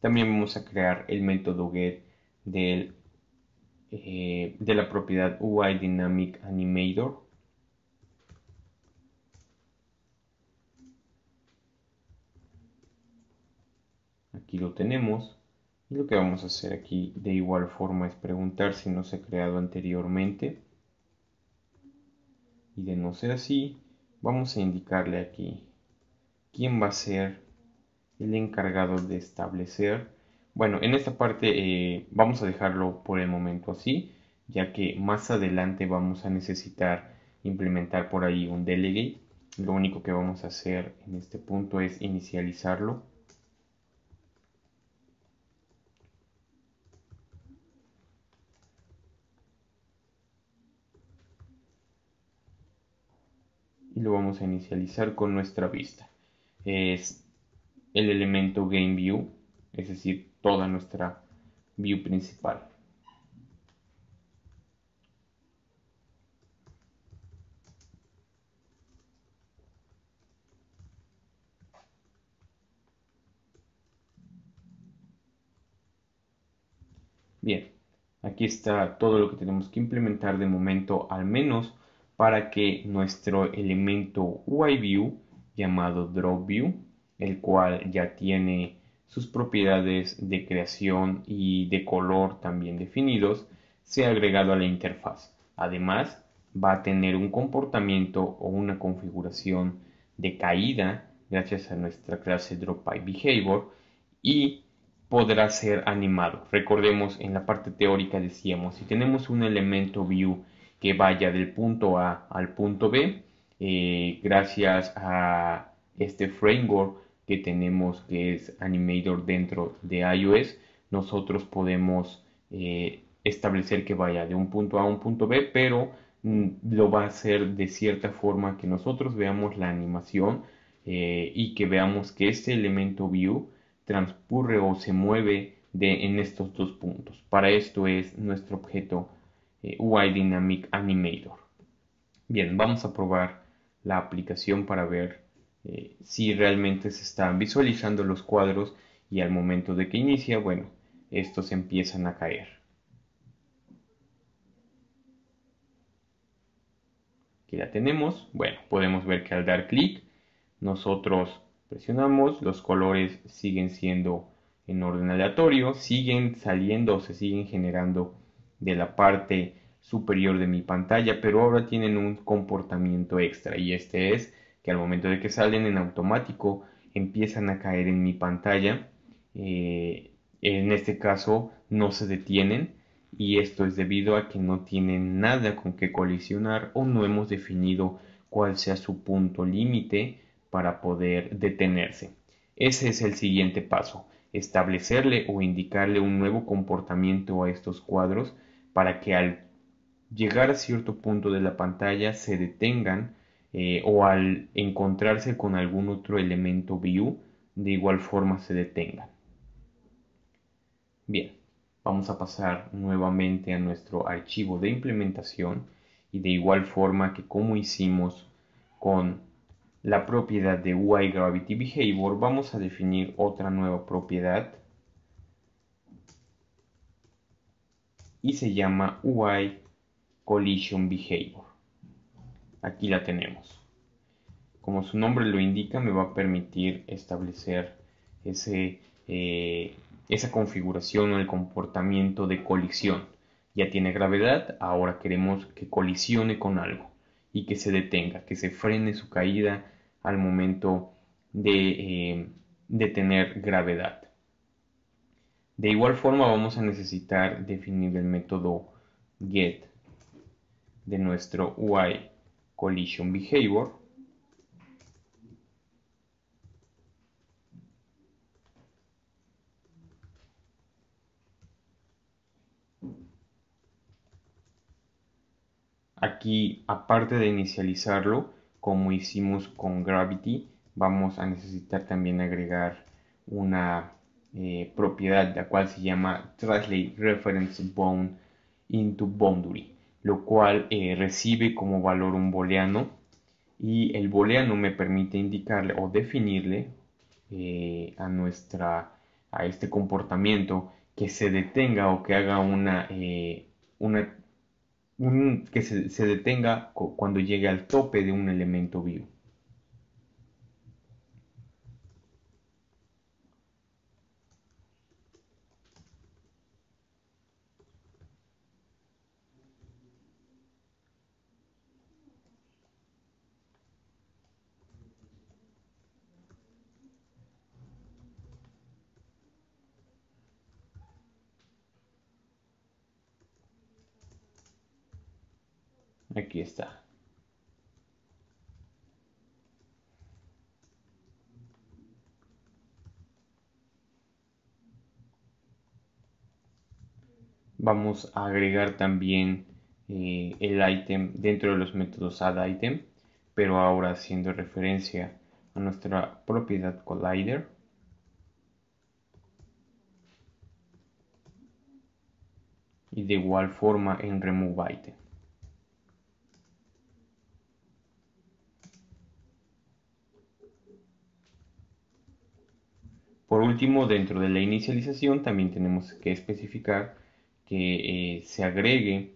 también vamos a crear el método get eh, de la propiedad UI Dynamic Animator. Aquí lo tenemos. Y lo que vamos a hacer aquí de igual forma es preguntar si no se ha creado anteriormente. Y de no ser así, vamos a indicarle aquí quién va a ser el encargado de establecer. Bueno, en esta parte eh, vamos a dejarlo por el momento así, ya que más adelante vamos a necesitar implementar por ahí un delegate. Lo único que vamos a hacer en este punto es inicializarlo. Y lo vamos a inicializar con nuestra vista. Es el elemento view, es decir, toda nuestra view principal. Bien, aquí está todo lo que tenemos que implementar de momento al menos para que nuestro elemento view llamado view el cual ya tiene sus propiedades de creación y de color también definidos, se ha agregado a la interfaz. Además, va a tener un comportamiento o una configuración de caída gracias a nuestra clase Behavior. y podrá ser animado. Recordemos, en la parte teórica decíamos, si tenemos un elemento view que vaya del punto A al punto B, eh, gracias a este framework que tenemos que es Animator dentro de iOS, nosotros podemos eh, establecer que vaya de un punto A a un punto B, pero mm, lo va a hacer de cierta forma que nosotros veamos la animación eh, y que veamos que este elemento view transcurre o se mueve de, en estos dos puntos. Para esto es nuestro objeto eh, UI Dynamic Animator. Bien, vamos a probar la aplicación para ver eh, si realmente se están visualizando los cuadros y al momento de que inicia, bueno, estos empiezan a caer. Aquí la tenemos. Bueno, podemos ver que al dar clic, nosotros presionamos, los colores siguen siendo en orden aleatorio, siguen saliendo o se siguen generando de la parte superior de mi pantalla, pero ahora tienen un comportamiento extra y este es al momento de que salen en automático empiezan a caer en mi pantalla. Eh, en este caso no se detienen y esto es debido a que no tienen nada con que colisionar o no hemos definido cuál sea su punto límite para poder detenerse. Ese es el siguiente paso, establecerle o indicarle un nuevo comportamiento a estos cuadros para que al llegar a cierto punto de la pantalla se detengan eh, o al encontrarse con algún otro elemento view de igual forma se detenga Bien, vamos a pasar nuevamente a nuestro archivo de implementación y de igual forma que como hicimos con la propiedad de UI Gravity Behavior vamos a definir otra nueva propiedad y se llama UI Collision Behavior aquí la tenemos. Como su nombre lo indica, me va a permitir establecer eh, esa configuración o el comportamiento de colisión. Ya tiene gravedad, ahora queremos que colisione con algo y que se detenga, que se frene su caída al momento de, eh, de tener gravedad. De igual forma vamos a necesitar definir el método get de nuestro UI collision behavior Aquí, aparte de inicializarlo, como hicimos con Gravity, vamos a necesitar también agregar una eh, propiedad la cual se llama Translate Reference bone into Boundary lo cual eh, recibe como valor un booleano y el booleano me permite indicarle o definirle eh, a nuestra a este comportamiento que se detenga o que haga una, eh, que se detenga cuando llegue al tope de un elemento vivo. aquí está. Vamos a agregar también eh, el item dentro de los métodos add item, pero ahora haciendo referencia a nuestra propiedad collider. Y de igual forma en remove item. Por último, dentro de la inicialización también tenemos que especificar que eh, se agregue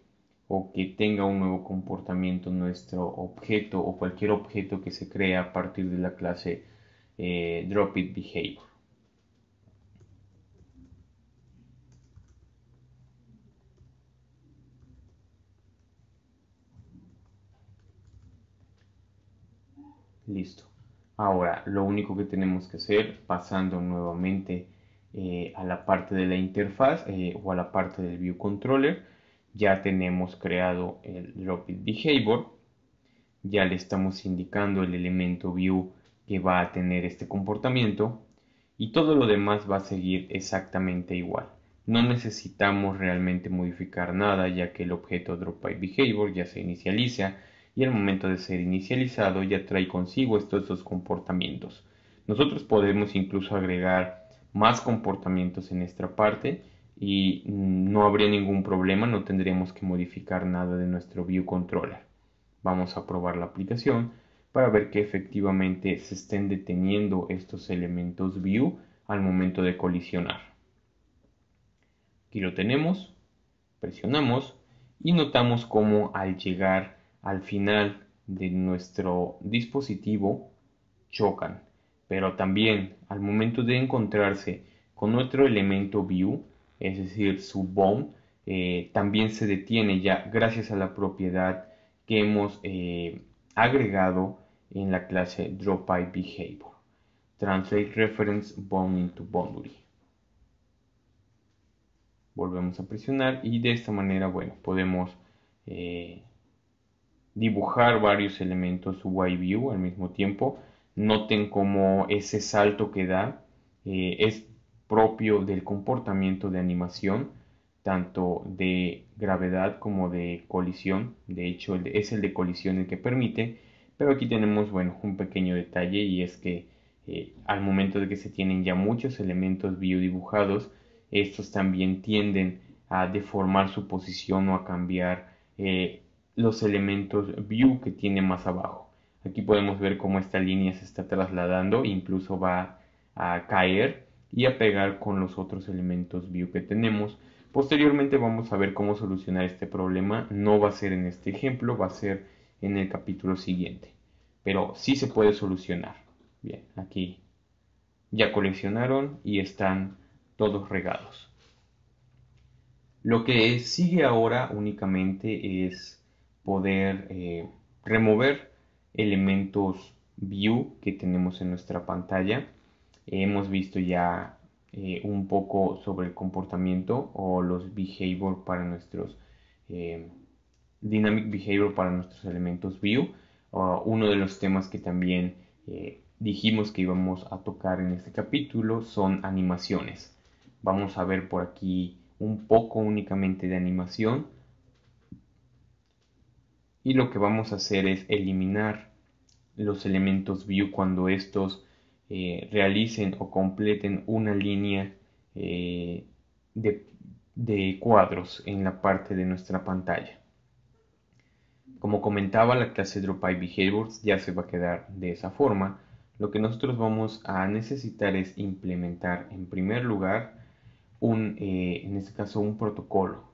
o que tenga un nuevo comportamiento nuestro objeto o cualquier objeto que se crea a partir de la clase eh, Drop It Behavior. Listo. Ahora, lo único que tenemos que hacer, pasando nuevamente eh, a la parte de la interfaz eh, o a la parte del view controller, ya tenemos creado el dropit behavior, ya le estamos indicando el elemento view que va a tener este comportamiento y todo lo demás va a seguir exactamente igual. No necesitamos realmente modificar nada ya que el objeto Behavior ya se inicializa, y al momento de ser inicializado ya trae consigo estos dos comportamientos. Nosotros podemos incluso agregar más comportamientos en esta parte y mm, no habría ningún problema, no tendríamos que modificar nada de nuestro view controller. Vamos a probar la aplicación para ver que efectivamente se estén deteniendo estos elementos view al momento de colisionar. Aquí lo tenemos, presionamos y notamos cómo al llegar al final de nuestro dispositivo chocan, pero también al momento de encontrarse con otro elemento view, es decir, su bone, eh, también se detiene ya gracias a la propiedad que hemos eh, agregado en la clase Behavior. Translate reference bone into boundary. Volvemos a presionar y de esta manera, bueno, podemos eh, dibujar varios elementos UI View al mismo tiempo. Noten cómo ese salto que da eh, es propio del comportamiento de animación, tanto de gravedad como de colisión. De hecho, es el de colisión el que permite. Pero aquí tenemos, bueno, un pequeño detalle y es que eh, al momento de que se tienen ya muchos elementos biodibujados, estos también tienden a deformar su posición o a cambiar eh, los elementos view que tiene más abajo. Aquí podemos ver cómo esta línea se está trasladando, incluso va a caer y a pegar con los otros elementos view que tenemos. Posteriormente vamos a ver cómo solucionar este problema. No va a ser en este ejemplo, va a ser en el capítulo siguiente. Pero sí se puede solucionar. Bien, aquí ya coleccionaron y están todos regados. Lo que sigue ahora únicamente es poder eh, remover elementos view que tenemos en nuestra pantalla. hemos visto ya eh, un poco sobre el comportamiento o los behavior para nuestros eh, dynamic behavior para nuestros elementos view. uno de los temas que también dijimos que íbamos a tocar en este capítulo son animaciones. Vamos a ver por aquí un poco únicamente de animación y lo que vamos a hacer es eliminar los elementos view cuando estos eh, realicen o completen una línea eh, de, cuadros en la parte de nuestra pantalla. Como comentaba, la clase Dropy Behaviors ya se va a quedar de esa forma. Lo que nosotros vamos a necesitar es implementar en primer lugar un, eh, en este caso, un protocolo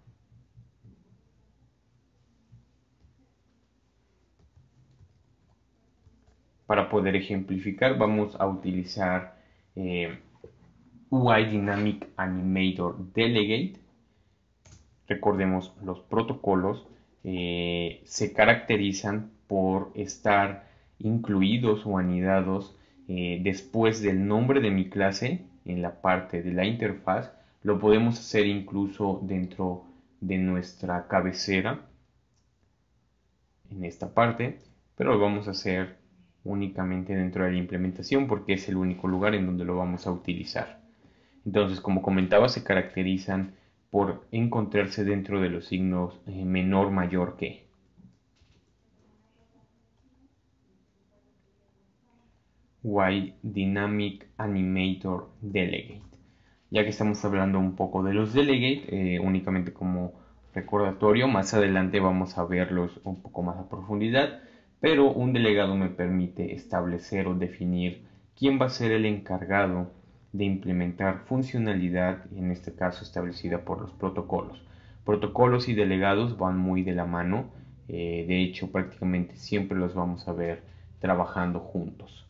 Para poder ejemplificar vamos a utilizar eh, UI Dynamic Animator Delegate. Recordemos, los protocolos eh, se caracterizan por estar incluidos o anidados eh, después del nombre de mi clase en la parte de la interfaz. Lo podemos hacer incluso dentro de nuestra cabecera en esta parte, pero lo vamos a hacer únicamente dentro de la implementación porque es el único lugar en donde lo vamos a utilizar. Entonces, como comentaba, se caracterizan por encontrarse dentro de los signos eh, menor mayor que. Y Dynamic Animator Delegate. Ya que estamos hablando un poco de los delegate, eh, únicamente como recordatorio, más adelante vamos a verlos un poco más a profundidad pero un delegado me permite establecer o definir quién va a ser el encargado de implementar funcionalidad, en este caso establecida por los protocolos. Protocolos y delegados van muy de la mano, eh, de hecho prácticamente siempre los vamos a ver trabajando juntos.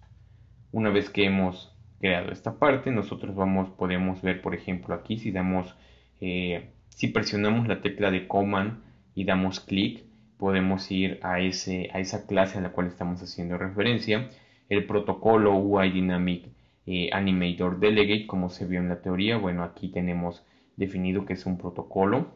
Una vez que hemos creado esta parte, nosotros vamos, podemos ver por ejemplo aquí si damos, eh, si presionamos la tecla de command y damos clic, podemos ir a, ese, a esa clase a la cual estamos haciendo referencia, el protocolo UI Dynamic eh, Animator Delegate, como se vio en la teoría, bueno, aquí tenemos definido que es un protocolo.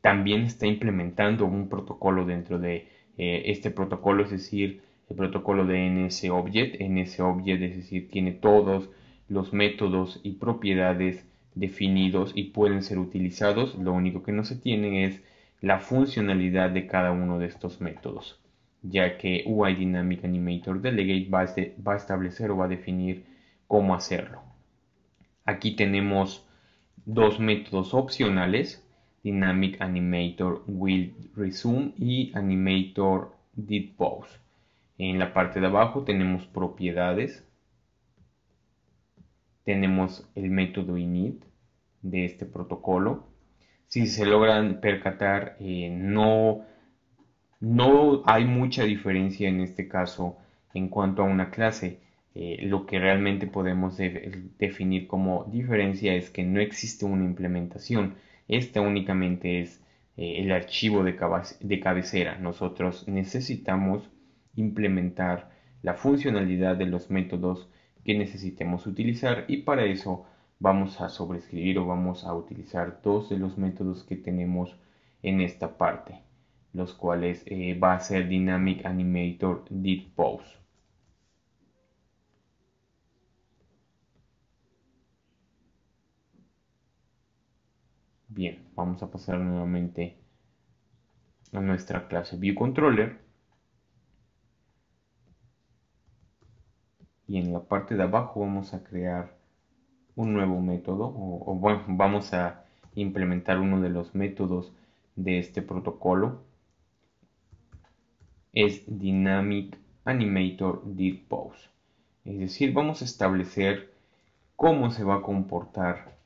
También está implementando un protocolo dentro de eh, este protocolo, es decir, el protocolo de NSObject. NSObject, es decir, tiene todos los métodos y propiedades definidos y pueden ser utilizados. Lo único que no se tiene es la funcionalidad de cada uno de estos métodos, ya que UI Dynamic Animator Delegate este, va a, establecer o va a definir cómo hacerlo. Aquí tenemos dos métodos opcionales, Dynamic Animator Will Resume y Animator Did Pause. En la parte de abajo tenemos propiedades, tenemos el método init de este protocolo si se logran percatar, eh, no, no hay mucha diferencia en este caso en cuanto a una clase. Eh, lo que realmente podemos definir como diferencia es que no existe una implementación. Esta únicamente es eh, el archivo de, de cabecera. Nosotros necesitamos implementar la funcionalidad de los métodos que necesitemos utilizar y para eso vamos a sobreescribir o vamos a utilizar dos de los métodos que tenemos en esta parte los cuales eh, va a ser Dynamic Animator bien vamos a pasar nuevamente a nuestra clase ViewController y en la parte de abajo vamos a crear un nuevo método o, bueno, vamos a implementar uno de los métodos de este protocolo. Es Dynamic Animator Did Es decir, vamos a establecer cómo se va a comportar,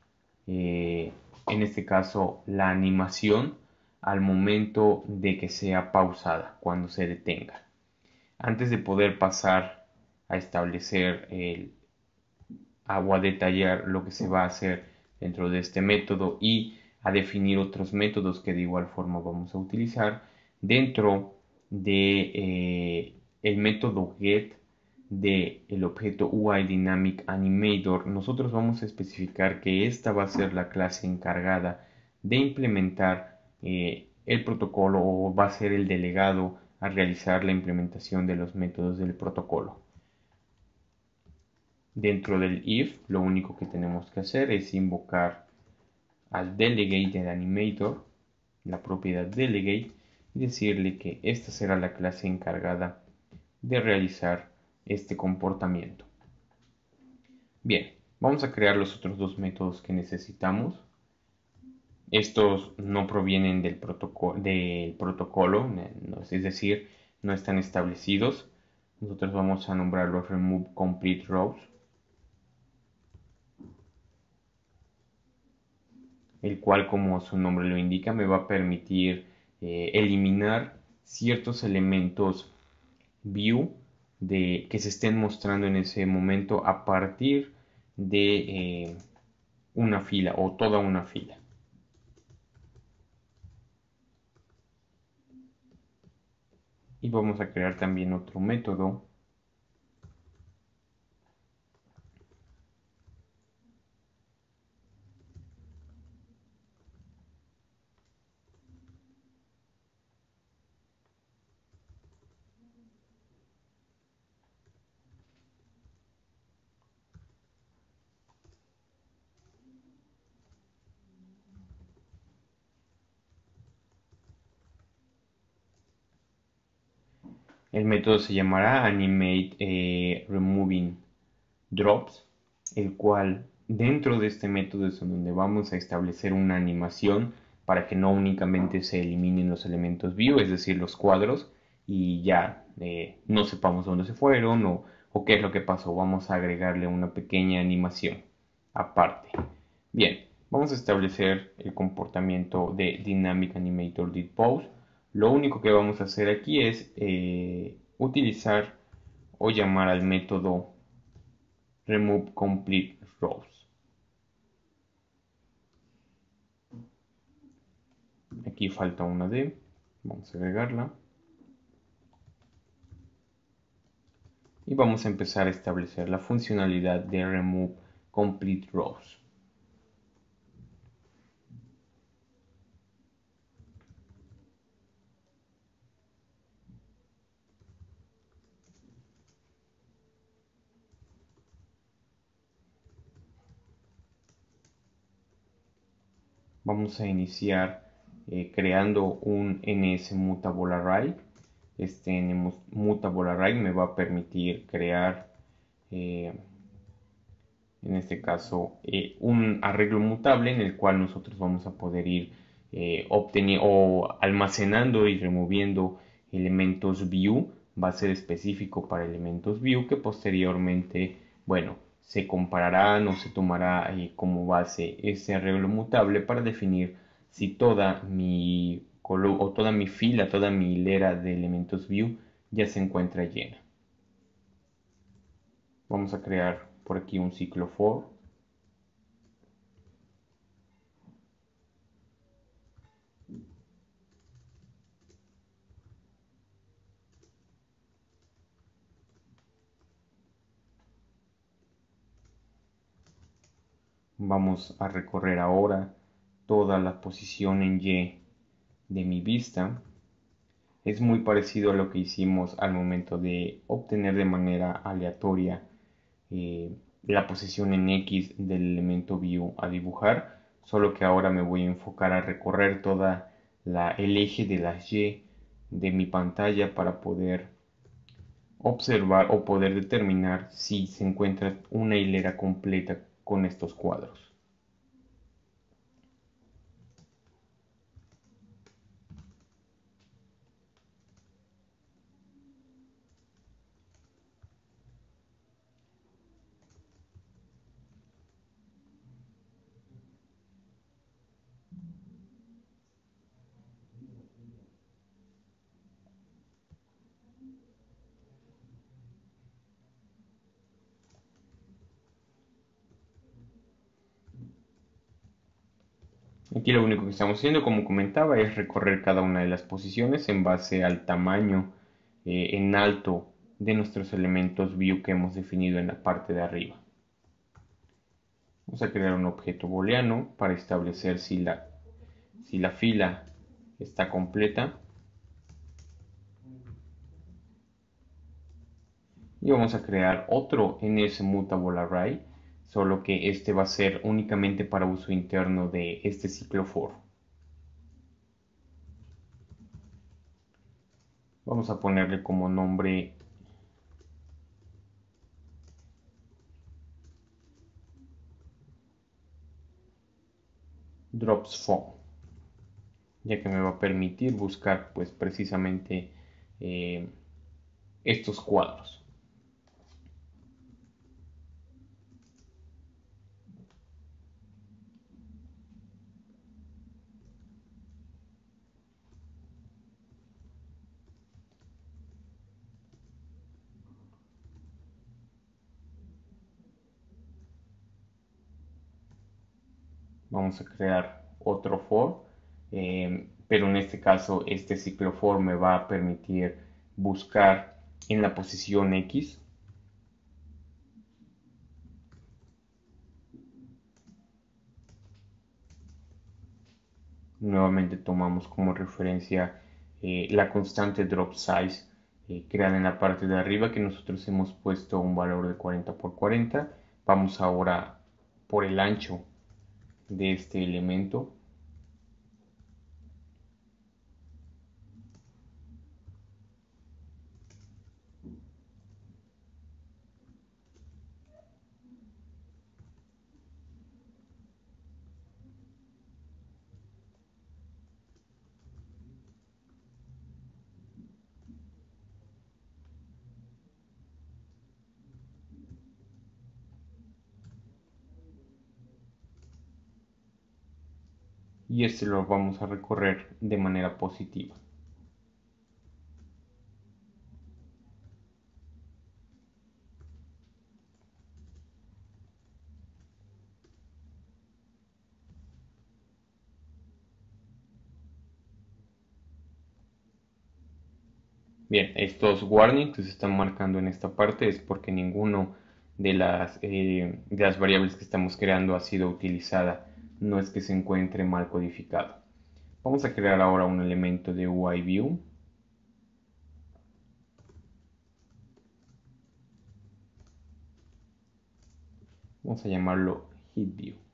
eh, en este caso, la animación al momento de que sea pausada, cuando se detenga. Antes de poder pasar a establecer el, a, a detallar lo que se va a hacer dentro de este método y a definir otros métodos que de igual forma vamos a utilizar dentro de eh, el método get del el objeto UI Dynamic Animator nosotros vamos a especificar que esta va a ser la clase encargada de implementar eh, el protocolo o va a ser el delegado a realizar la implementación de los métodos del protocolo Dentro del if, lo único que tenemos que hacer es invocar al delegate del animator, la propiedad delegate, y decirle que esta será la clase encargada de realizar este comportamiento. Bien, vamos a crear los otros dos métodos que necesitamos. Estos no provienen del, protocolo, es decir, no están establecidos. Nosotros vamos a nombrarlos remove complete rows el cual como su nombre lo indica me va a permitir eh, eliminar ciertos elementos view que se estén mostrando en ese momento a partir de eh, una fila o toda una fila. Y vamos a crear también otro método El método se llamará Animate eh, Removing Drops, el cual dentro de este método es donde vamos a establecer una animación para que no únicamente se eliminen los elementos view, es decir, los cuadros, y ya eh, no sepamos dónde se fueron o, qué es lo que pasó. Vamos a agregarle una pequeña animación aparte. Bien, vamos a establecer el comportamiento de Dynamic Animator post lo único que vamos a hacer aquí es eh, utilizar o llamar al método remove complete Aquí falta una D, vamos a agregarla. Y vamos a empezar a establecer la funcionalidad de remove complete vamos a iniciar eh, creando un ns mutable array. Este mutable array me va a permitir crear, eh, en este caso, eh, un arreglo mutable en el cual nosotros vamos a poder ir obteniendo o almacenando y removiendo elementos view. Va a ser específico para elementos view que posteriormente, bueno, se compararán o se tomará eh, como base ese arreglo mutable para definir si toda mi o toda mi fila, toda mi hilera de elementos view ya se encuentra llena. Vamos a crear por aquí un ciclo for Vamos a recorrer ahora toda la posición en Y de mi vista. Es muy parecido a lo que hicimos al momento de obtener de manera aleatoria eh, la posición en X del elemento view a dibujar, solo que ahora me voy a enfocar a recorrer toda la, el eje de las Y de mi pantalla para poder observar o poder determinar si se encuentra una hilera completa con estos cuadros. lo único que estamos haciendo, como comentaba, es recorrer cada una de las posiciones en base al tamaño eh, en alto de nuestros elementos view que hemos definido en la parte de arriba. Vamos a crear un objeto booleano para establecer si la, si la fila está completa. Y vamos a crear otro en ese mutable array solo que este va a ser únicamente para uso interno de este ciclo for. Vamos a ponerle como nombre drops ya que me va a permitir buscar pues precisamente eh, estos cuadros vamos a crear otro for, eh, pero en este caso este ciclo for me va a permitir buscar en la posición X nuevamente tomamos como referencia eh, la constante drop size eh, creada en la parte de arriba que nosotros hemos puesto un valor de 40 por 40 vamos ahora por el ancho de este elemento y este lo vamos a recorrer de manera positiva. Bien, estos warnings que se están marcando en esta parte es porque ninguno de eh, de las variables que estamos creando ha sido utilizada no es que se encuentre mal codificado. Vamos a crear ahora un elemento de View. Vamos a llamarlo HitView.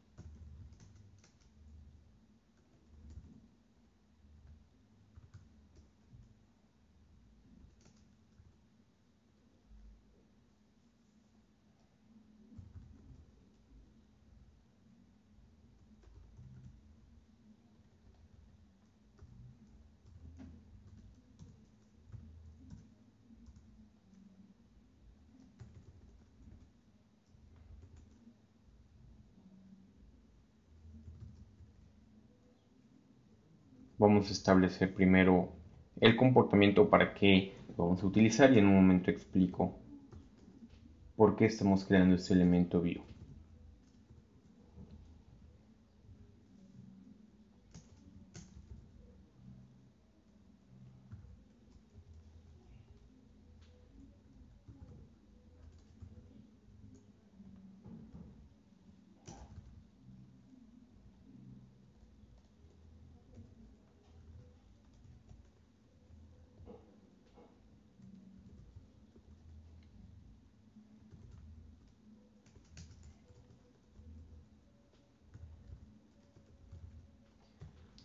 vamos a establecer primero el comportamiento para qué lo vamos a utilizar y en un momento explico por qué estamos creando este elemento vivo.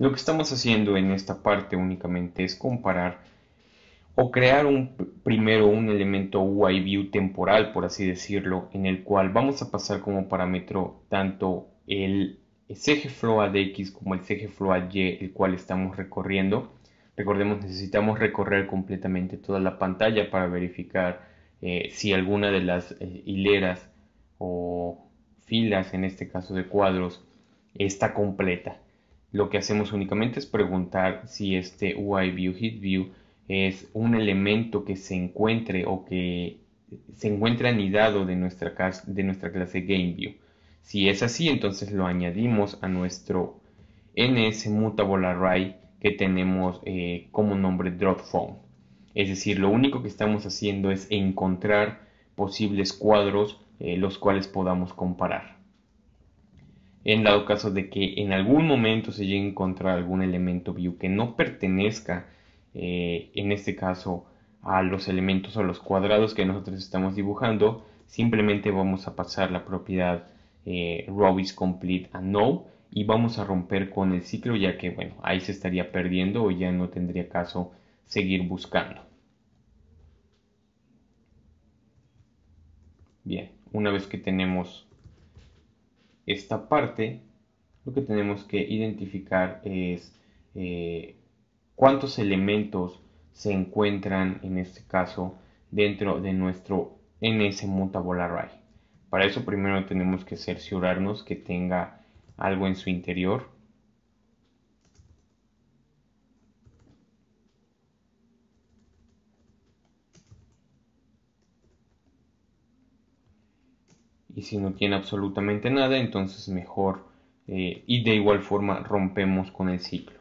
Lo que estamos haciendo en esta parte únicamente es comparar o crear primero un elemento UI view temporal, por así decirlo, en el cual vamos a pasar como parámetro tanto el eje flow x como el eje flow y, el cual estamos recorriendo. Recordemos, necesitamos recorrer completamente toda la pantalla para verificar eh, si alguna de las eh, hileras o filas, en este caso de cuadros, está completa lo que hacemos únicamente es preguntar si este UIViewHitView view es un elemento que se encuentre o que se encuentre anidado de nuestra, de nuestra clase GameView. Si es así, entonces lo añadimos a nuestro nsMutableArray array que tenemos eh, como nombre phone Es decir, lo único que estamos haciendo es encontrar posibles cuadros eh, los cuales podamos comparar en dado caso de que en algún momento se llegue a encontrar algún elemento view que no pertenezca, eh, en este caso, a los elementos o los cuadrados que nosotros estamos dibujando, simplemente vamos a pasar la propiedad eh, is complete a no y vamos a romper con el ciclo ya que bueno ahí se estaría perdiendo o ya no tendría caso seguir buscando bien una vez que tenemos esta parte, lo que tenemos que identificar es eh, cuántos elementos se encuentran en este caso dentro de nuestro ns mutable array. Para eso primero tenemos que cerciorarnos que tenga algo en su interior y si no tiene absolutamente nada, entonces mejor eh, y de igual forma rompemos con el ciclo.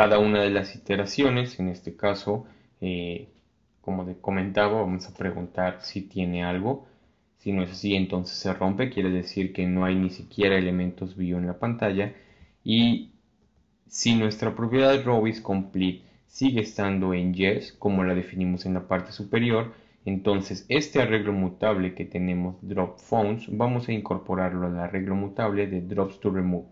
cada una de las iteraciones. En este caso, eh, como te comentaba, vamos a preguntar si tiene algo. Si no es así, entonces se rompe, quiere decir que no hay ni siquiera elementos view en la pantalla. Y si nuestra propiedad row is complete sigue estando en yes, como la definimos en la parte superior, entonces este arreglo mutable que tenemos drop phones, vamos a incorporarlo al arreglo mutable de drops to remove,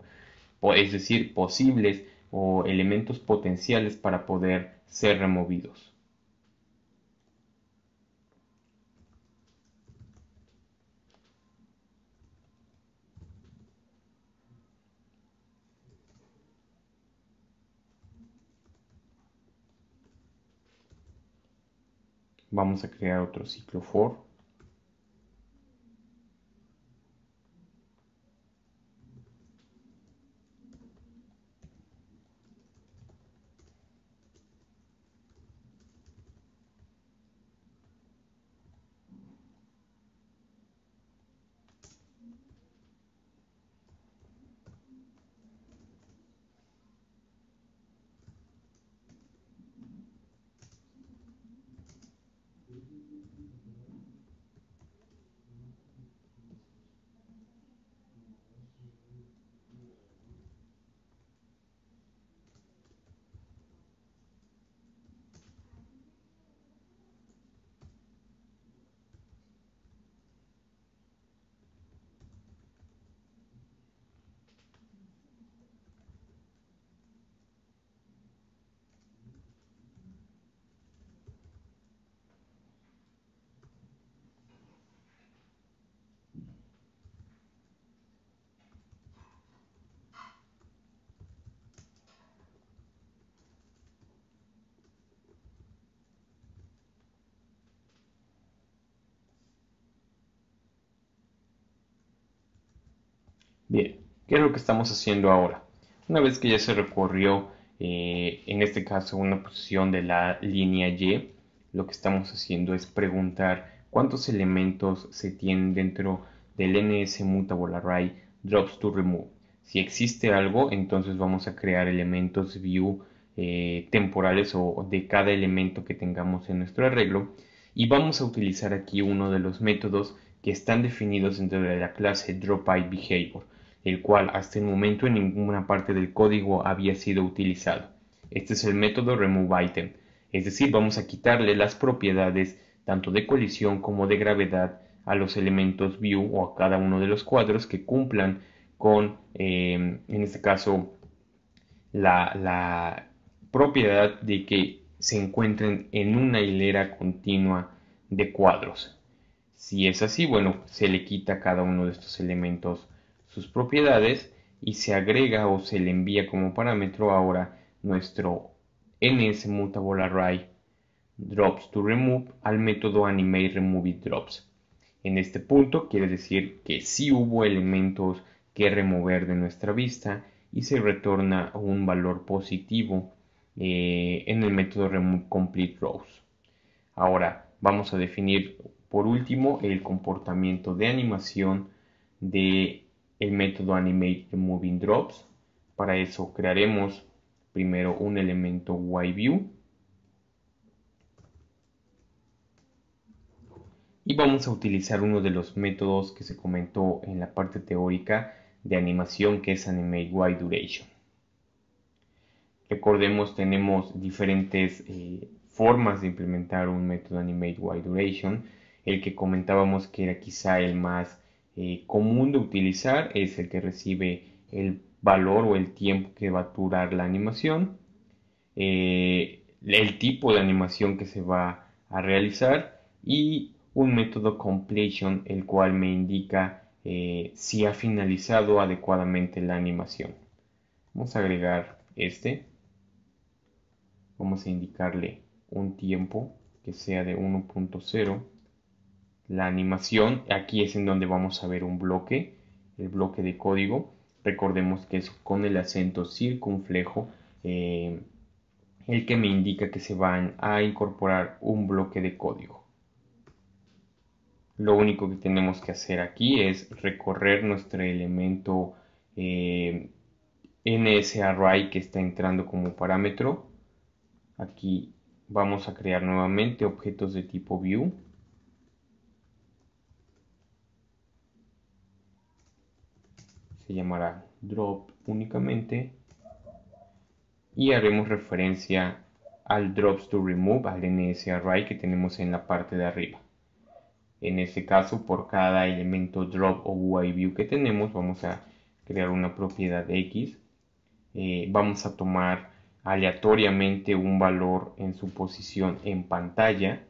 es decir, posibles o elementos potenciales para poder ser removidos. Vamos a crear otro ciclo for Bien, ¿qué es lo que estamos haciendo ahora? Una vez que ya se recorrió, eh, en este caso, una posición de la línea Y, lo que estamos haciendo es preguntar cuántos elementos se tienen dentro del NS mutable array drops to remove. Si existe algo, entonces vamos a crear elementos view eh, temporales o de cada elemento que tengamos en nuestro arreglo y vamos a utilizar aquí uno de los métodos que están definidos dentro de la clase Behavior el cual hasta el momento en ninguna parte del código había sido utilizado. Este es el método removeItem. es decir, vamos a quitarle las propiedades tanto de colisión como de gravedad a los elementos view o a cada uno de los cuadros que cumplan con, em, en este caso, la, la propiedad de que se encuentren en una hilera continua de cuadros. Si es así, bueno, se le quita cada uno de estos elementos sus propiedades y se agrega o se le envía como parámetro ahora nuestro array drops to remove al método animate remove drops. En este punto quiere decir que si hubo elementos que remover de nuestra vista y se retorna un valor positivo eh, en el método remove complete rows. Ahora vamos a definir por último el comportamiento de animación de el método animate moving drops. Para eso crearemos primero un elemento YView. Y vamos a utilizar uno de los métodos que se comentó en la parte teórica de animación que es animate Y duration. Recordemos tenemos diferentes eh, formas de implementar un método animate Y duration. El que comentábamos que era quizá el más eh, común de utilizar es el que recibe el valor o el tiempo que va a durar la animación, eh, el tipo de animación que se va a realizar y un método completion el cual me indica eh, si ha finalizado adecuadamente la animación. Vamos a agregar este. Vamos a indicarle un tiempo que sea de 1.0 la animación. Aquí es en donde vamos a ver un bloque, el bloque de código. Recordemos que es con el acento circunflejo eh, el que me indica que se van a incorporar un bloque de código. Lo único que tenemos que hacer aquí es recorrer nuestro elemento ese eh, array que está entrando como parámetro. Aquí vamos a crear nuevamente objetos de tipo view se llamará drop únicamente y haremos referencia al drops to remove, al ns array que tenemos en la parte de arriba. En este caso, por cada elemento drop o UI view que tenemos, vamos a crear una propiedad x. Eh, vamos a tomar aleatoriamente un valor en su posición en pantalla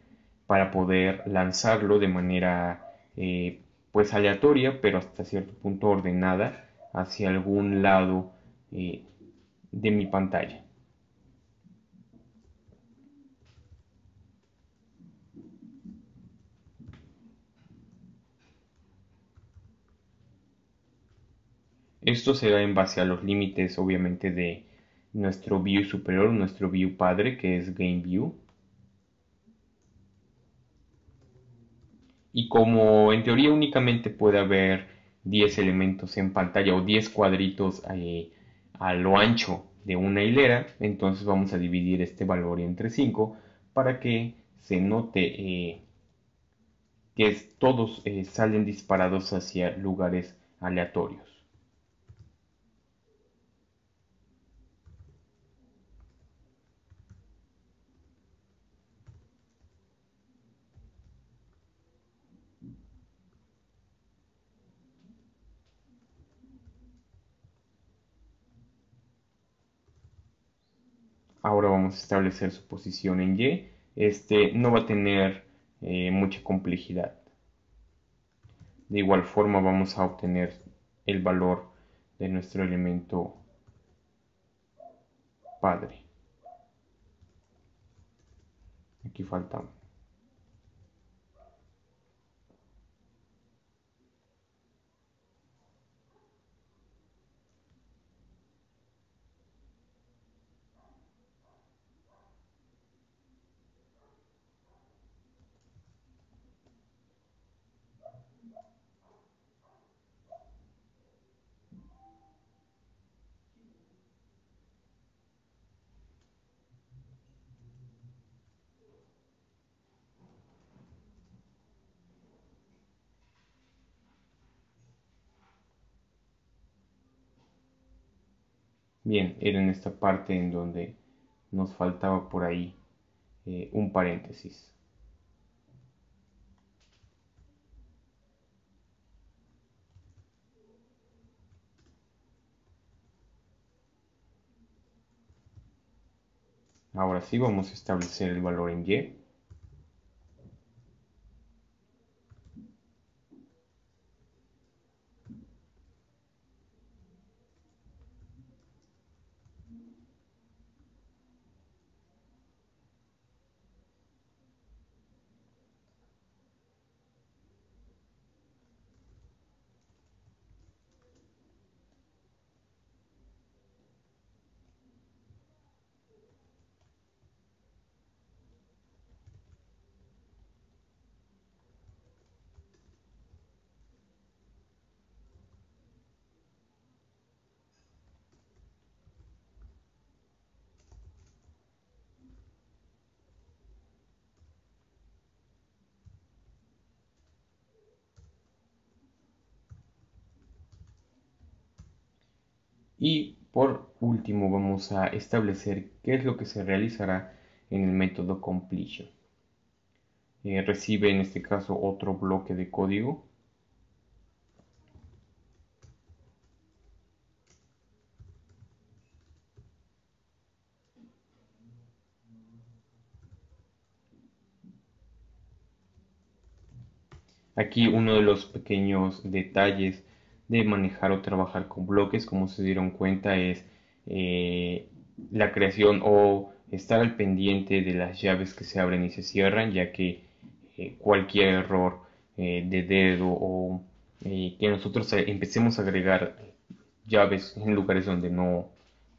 para poder lanzarlo de manera eh, pues aleatoria, pero hasta cierto punto ordenada hacia algún lado eh, de mi pantalla. Esto se da en base a los límites obviamente de nuestro view superior, nuestro view padre que es game view. Y como en teoría únicamente puede haber 10 elementos en pantalla o 10 cuadritos eh, a lo ancho de una hilera, entonces vamos a dividir este valor entre 5 para que se note eh, que todos eh, salen disparados hacia lugares aleatorios. establecer su posición en Y, este no va a tener eh, mucha complejidad. De igual forma vamos a obtener el valor de nuestro elemento padre. Aquí faltamos. Bien, era en esta parte en donde nos faltaba por ahí eh, un paréntesis. Ahora sí vamos a establecer el valor en y. Y por último vamos a establecer qué es lo que se realizará en el método completion. Eh, recibe en este caso otro bloque de código Aquí uno de los pequeños detalles de manejar o trabajar con bloques, como se dieron cuenta, es eh, la creación o estar al pendiente de las llaves que se abren y se cierran, ya que eh, cualquier error eh, de dedo o que nosotros empecemos a agregar llaves en lugares donde no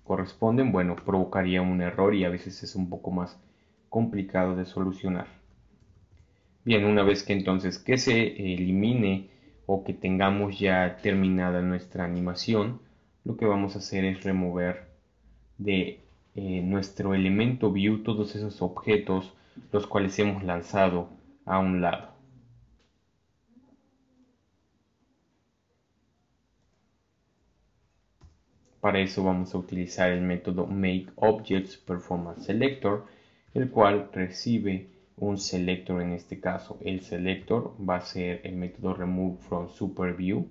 corresponden, bueno, provocaría un error y a veces es un poco más complicado de solucionar. Bien, una vez que entonces que se elimine o que tengamos ya terminada nuestra animación, lo que vamos a hacer es remover de eh, nuestro elemento view todos esos objetos los cuales hemos lanzado a un lado. Para eso vamos a utilizar el método makeObjectsPerformanceSelector, el cual recibe un selector en este caso. El selector va a ser el método remove from super view.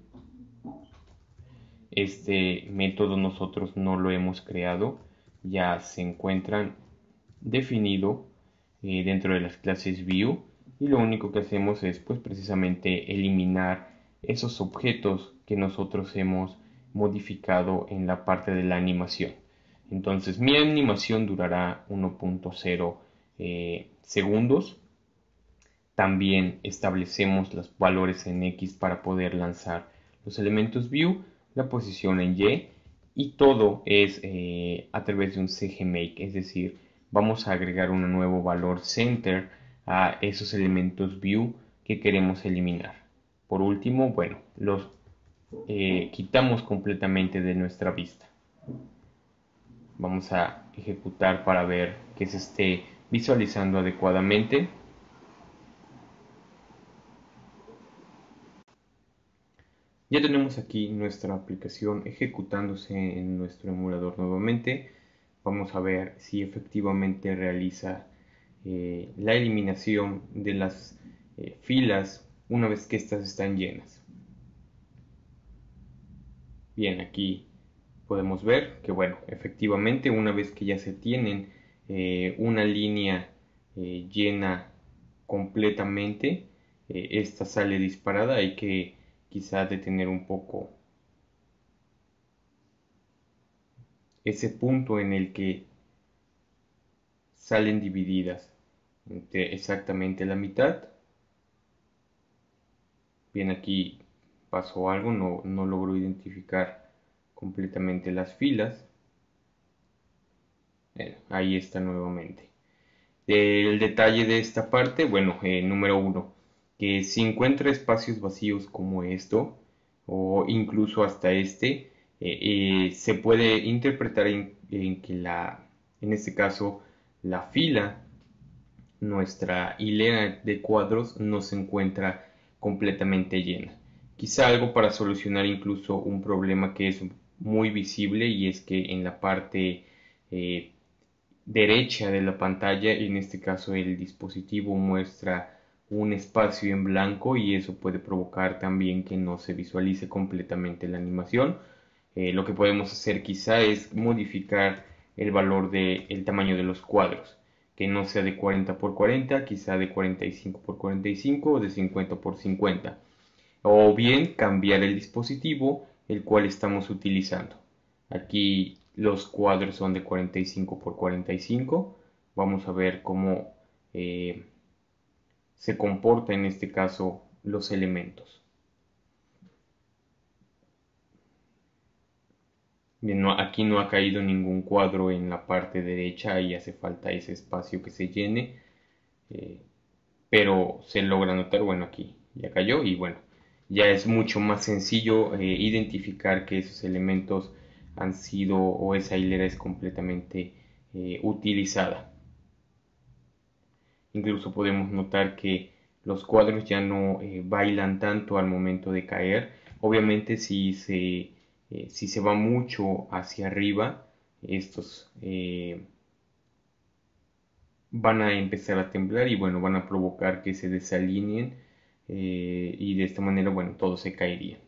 Este método nosotros no lo hemos creado, ya se encuentran definido eh, dentro de las clases view y lo único que hacemos es pues precisamente eliminar esos objetos que nosotros hemos modificado en la parte de la animación. Entonces mi animación durará 1.0 eh, segundos. También establecemos los valores en X para poder lanzar los elementos view, la posición en Y y todo es eh, a través de un CGMake, es decir, vamos a agregar un nuevo valor center a esos elementos view que queremos eliminar. Por último, bueno, los eh, quitamos completamente de nuestra vista. Vamos a ejecutar para ver que se esté visualizando adecuadamente. Ya tenemos aquí nuestra aplicación ejecutándose en nuestro emulador nuevamente. Vamos a ver si efectivamente realiza eh, la eliminación de las eh, filas una vez que estas están llenas. Bien, aquí podemos ver que bueno, efectivamente una vez que ya se tienen eh, una línea eh, llena completamente, eh, esta sale disparada, hay que quizá detener un poco ese punto en el que salen divididas entre exactamente la mitad. Bien, aquí pasó algo, no, no logro identificar completamente las filas ahí está nuevamente. El detalle de esta parte, bueno, eh, número uno, que si encuentra espacios vacíos como esto, o incluso hasta este, eh, eh, se puede interpretar en, que la, en este caso, la fila, nuestra hilera de cuadros no se encuentra completamente llena. Quizá algo para solucionar incluso un problema que es muy visible y es que en la parte derecha de la pantalla en este caso el dispositivo muestra un espacio en blanco y eso puede provocar también que no se visualice completamente la animación eh, lo que podemos hacer quizá es modificar el valor del el tamaño de los cuadros que no sea de 40 x 40 quizá de 45 x 45 o de 50 x 50 o bien cambiar el dispositivo el cual estamos utilizando aquí los cuadros son de 45 por 45. Vamos a ver cómo eh, se comporta en este caso los elementos. aquí no ha caído ningún cuadro en la parte derecha y hace falta ese espacio que se llene. Eh, pero se logra notar, bueno, aquí ya cayó y bueno, ya es mucho más sencillo eh, identificar que esos elementos han sido o esa hilera es completamente eh, utilizada. Incluso podemos notar que los cuadros ya no eh, bailan tanto al momento de caer. Obviamente si se, eh, si se va mucho hacia arriba, estos van a empezar a temblar y bueno, van a provocar que se desalineen y de esta manera, bueno, todo se caería.